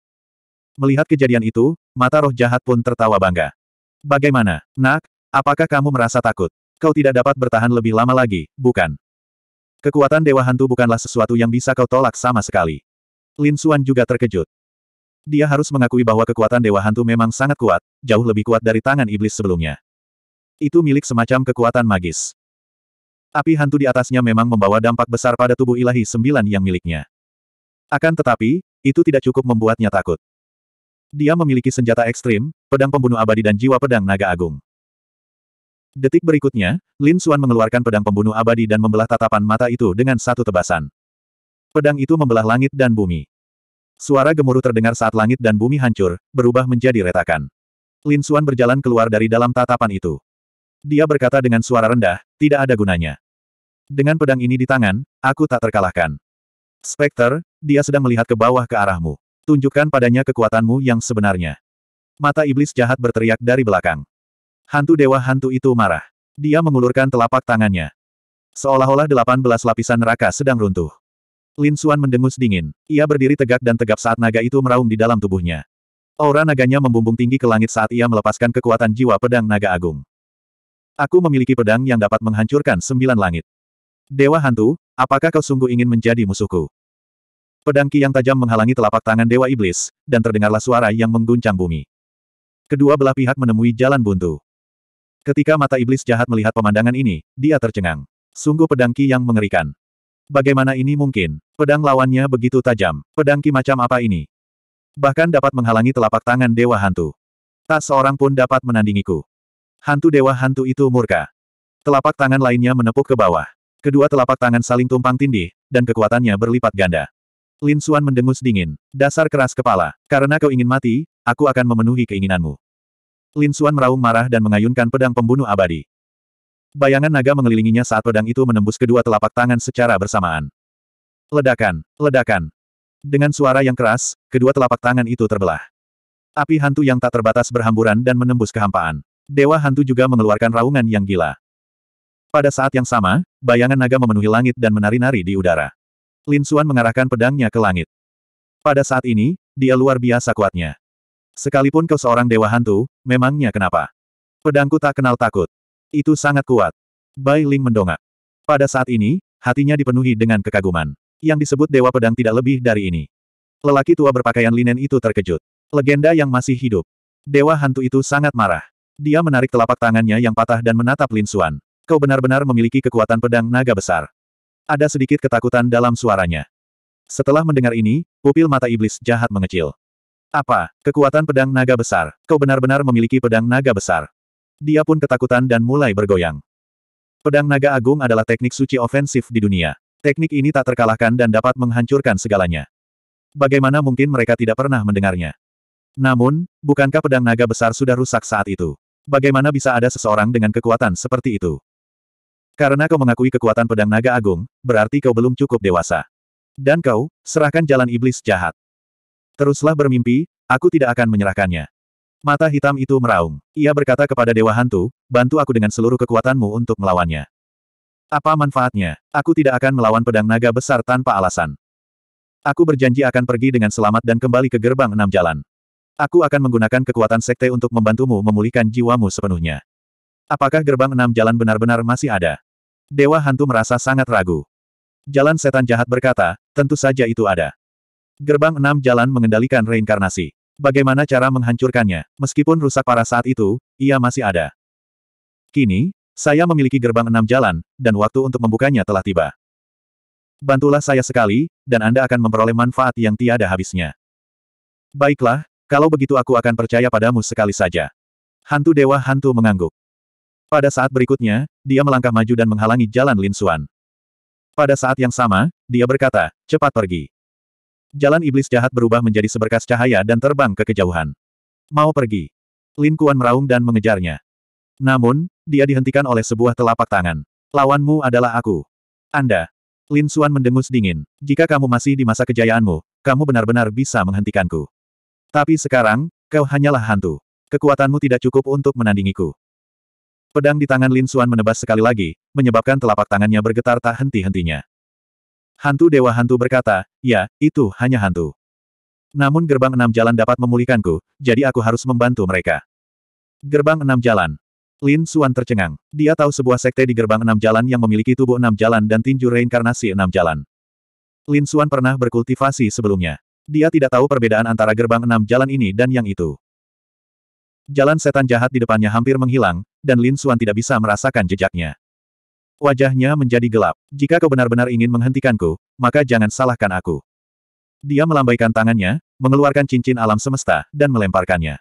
Speaker 1: Melihat kejadian itu, mata roh jahat pun tertawa bangga. Bagaimana, nak? Apakah kamu merasa takut? Kau tidak dapat bertahan lebih lama lagi, bukan? Kekuatan Dewa Hantu bukanlah sesuatu yang bisa kau tolak sama sekali. Lin Xuan juga terkejut. Dia harus mengakui bahwa kekuatan Dewa Hantu memang sangat kuat, jauh lebih kuat dari tangan iblis sebelumnya. Itu milik semacam kekuatan magis. Api hantu di atasnya memang membawa dampak besar pada tubuh ilahi sembilan yang miliknya. Akan tetapi, itu tidak cukup membuatnya takut. Dia memiliki senjata ekstrim, pedang pembunuh abadi dan jiwa pedang naga agung. Detik berikutnya, Lin Xuan mengeluarkan pedang pembunuh abadi dan membelah tatapan mata itu dengan satu tebasan. Pedang itu membelah langit dan bumi. Suara gemuruh terdengar saat langit dan bumi hancur, berubah menjadi retakan. Lin Xuan berjalan keluar dari dalam tatapan itu. Dia berkata dengan suara rendah, tidak ada gunanya. Dengan pedang ini di tangan, aku tak terkalahkan. Spectre, dia sedang melihat ke bawah ke arahmu. Tunjukkan padanya kekuatanmu yang sebenarnya. Mata iblis jahat berteriak dari belakang. Hantu dewa hantu itu marah. Dia mengulurkan telapak tangannya. Seolah-olah delapan belas lapisan neraka sedang runtuh. Lin Xuan mendengus dingin. Ia berdiri tegak dan tegap saat naga itu meraung di dalam tubuhnya. Aura naganya membumbung tinggi ke langit saat ia melepaskan kekuatan jiwa pedang naga agung. Aku memiliki pedang yang dapat menghancurkan sembilan langit. Dewa hantu, apakah kau sungguh ingin menjadi musuhku? Pedang Ki yang tajam menghalangi telapak tangan Dewa Iblis, dan terdengarlah suara yang mengguncang bumi. Kedua belah pihak menemui jalan buntu. Ketika mata Iblis jahat melihat pemandangan ini, dia tercengang. Sungguh pedang Ki yang mengerikan. Bagaimana ini mungkin? Pedang lawannya begitu tajam. Pedang Ki macam apa ini? Bahkan dapat menghalangi telapak tangan Dewa Hantu. Tak seorang pun dapat menandingiku. Hantu Dewa Hantu itu murka. Telapak tangan lainnya menepuk ke bawah. Kedua telapak tangan saling tumpang tindih, dan kekuatannya berlipat ganda. Lin Suan mendengus dingin. Dasar keras kepala. Karena kau ingin mati, aku akan memenuhi keinginanmu. Lin Suan meraung marah dan mengayunkan pedang pembunuh abadi. Bayangan naga mengelilinginya saat pedang itu menembus kedua telapak tangan secara bersamaan. Ledakan, ledakan. Dengan suara yang keras, kedua telapak tangan itu terbelah. Api hantu yang tak terbatas berhamburan dan menembus kehampaan. Dewa hantu juga mengeluarkan raungan yang gila. Pada saat yang sama, bayangan naga memenuhi langit dan menari-nari di udara. Lin Xuan mengarahkan pedangnya ke langit. Pada saat ini, dia luar biasa kuatnya. Sekalipun kau seorang dewa hantu, memangnya kenapa? Pedangku tak kenal takut. Itu sangat kuat. Bai Ling mendongak. Pada saat ini, hatinya dipenuhi dengan kekaguman. Yang disebut dewa pedang tidak lebih dari ini. Lelaki tua berpakaian linen itu terkejut. Legenda yang masih hidup. Dewa hantu itu sangat marah. Dia menarik telapak tangannya yang patah dan menatap Lin Xuan. Kau benar-benar memiliki kekuatan pedang naga besar. Ada sedikit ketakutan dalam suaranya. Setelah mendengar ini, pupil mata iblis jahat mengecil. Apa? Kekuatan pedang naga besar. Kau benar-benar memiliki pedang naga besar. Dia pun ketakutan dan mulai bergoyang. Pedang naga agung adalah teknik suci ofensif di dunia. Teknik ini tak terkalahkan dan dapat menghancurkan segalanya. Bagaimana mungkin mereka tidak pernah mendengarnya? Namun, bukankah pedang naga besar sudah rusak saat itu? Bagaimana bisa ada seseorang dengan kekuatan seperti itu? Karena kau mengakui kekuatan pedang naga agung, berarti kau belum cukup dewasa. Dan kau, serahkan jalan iblis jahat. Teruslah bermimpi, aku tidak akan menyerahkannya. Mata hitam itu meraung. Ia berkata kepada Dewa Hantu, bantu aku dengan seluruh kekuatanmu untuk melawannya. Apa manfaatnya? Aku tidak akan melawan pedang naga besar tanpa alasan. Aku berjanji akan pergi dengan selamat dan kembali ke gerbang enam jalan. Aku akan menggunakan kekuatan sekte untuk membantumu memulihkan jiwamu sepenuhnya. Apakah gerbang enam jalan benar-benar masih ada? Dewa Hantu merasa sangat ragu. Jalan setan jahat berkata, tentu saja itu ada. Gerbang enam jalan mengendalikan reinkarnasi. Bagaimana cara menghancurkannya? Meskipun rusak parah saat itu, ia masih ada. Kini, saya memiliki gerbang enam jalan, dan waktu untuk membukanya telah tiba. Bantulah saya sekali, dan Anda akan memperoleh manfaat yang tiada habisnya. Baiklah, kalau begitu aku akan percaya padamu sekali saja. Hantu Dewa Hantu mengangguk. Pada saat berikutnya, dia melangkah maju dan menghalangi jalan Lin Xuan. Pada saat yang sama, dia berkata, cepat pergi. Jalan iblis jahat berubah menjadi seberkas cahaya dan terbang ke kejauhan. Mau pergi. Lin Kuan meraung dan mengejarnya. Namun, dia dihentikan oleh sebuah telapak tangan. Lawanmu adalah aku. Anda. Lin Xuan mendengus dingin. Jika kamu masih di masa kejayaanmu, kamu benar-benar bisa menghentikanku. Tapi sekarang, kau hanyalah hantu. Kekuatanmu tidak cukup untuk menandingiku. Pedang di tangan Lin Xuan menebas sekali lagi, menyebabkan telapak tangannya bergetar tak henti-hentinya. Hantu Dewa Hantu berkata, ya, itu hanya hantu. Namun gerbang enam jalan dapat memulihkanku, jadi aku harus membantu mereka. Gerbang enam jalan. Lin Xuan tercengang. Dia tahu sebuah sekte di gerbang enam jalan yang memiliki tubuh enam jalan dan tinju reinkarnasi enam jalan. Lin Xuan pernah berkultivasi sebelumnya. Dia tidak tahu perbedaan antara gerbang enam jalan ini dan yang itu. Jalan setan jahat di depannya hampir menghilang, dan Lin Suan tidak bisa merasakan jejaknya. Wajahnya menjadi gelap. Jika kau benar-benar ingin menghentikanku, maka jangan salahkan aku. Dia melambaikan tangannya, mengeluarkan cincin alam semesta, dan melemparkannya.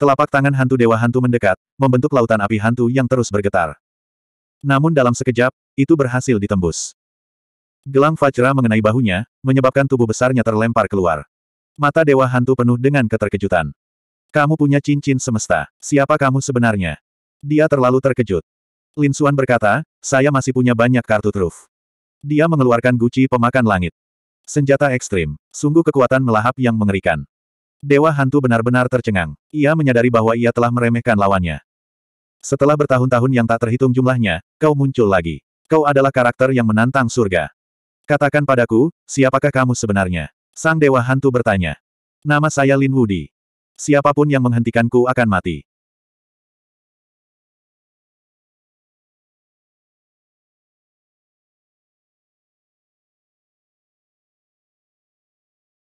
Speaker 1: Telapak tangan hantu dewa hantu mendekat, membentuk lautan api hantu yang terus bergetar. Namun dalam sekejap, itu berhasil ditembus. Gelang Fajra mengenai bahunya, menyebabkan tubuh besarnya terlempar keluar. Mata dewa hantu penuh dengan keterkejutan. Kamu punya cincin semesta. Siapa kamu sebenarnya? Dia terlalu terkejut. Lin Xuan berkata, saya masih punya banyak kartu truf. Dia mengeluarkan guci pemakan langit. Senjata ekstrim, sungguh kekuatan melahap yang mengerikan. Dewa hantu benar-benar tercengang. Ia menyadari bahwa ia telah meremehkan lawannya. Setelah bertahun-tahun yang tak terhitung jumlahnya, kau muncul lagi. Kau adalah karakter yang menantang surga. Katakan padaku, siapakah kamu sebenarnya? Sang Dewa Hantu bertanya. Nama saya Lin Wudi. Siapapun yang menghentikanku akan mati.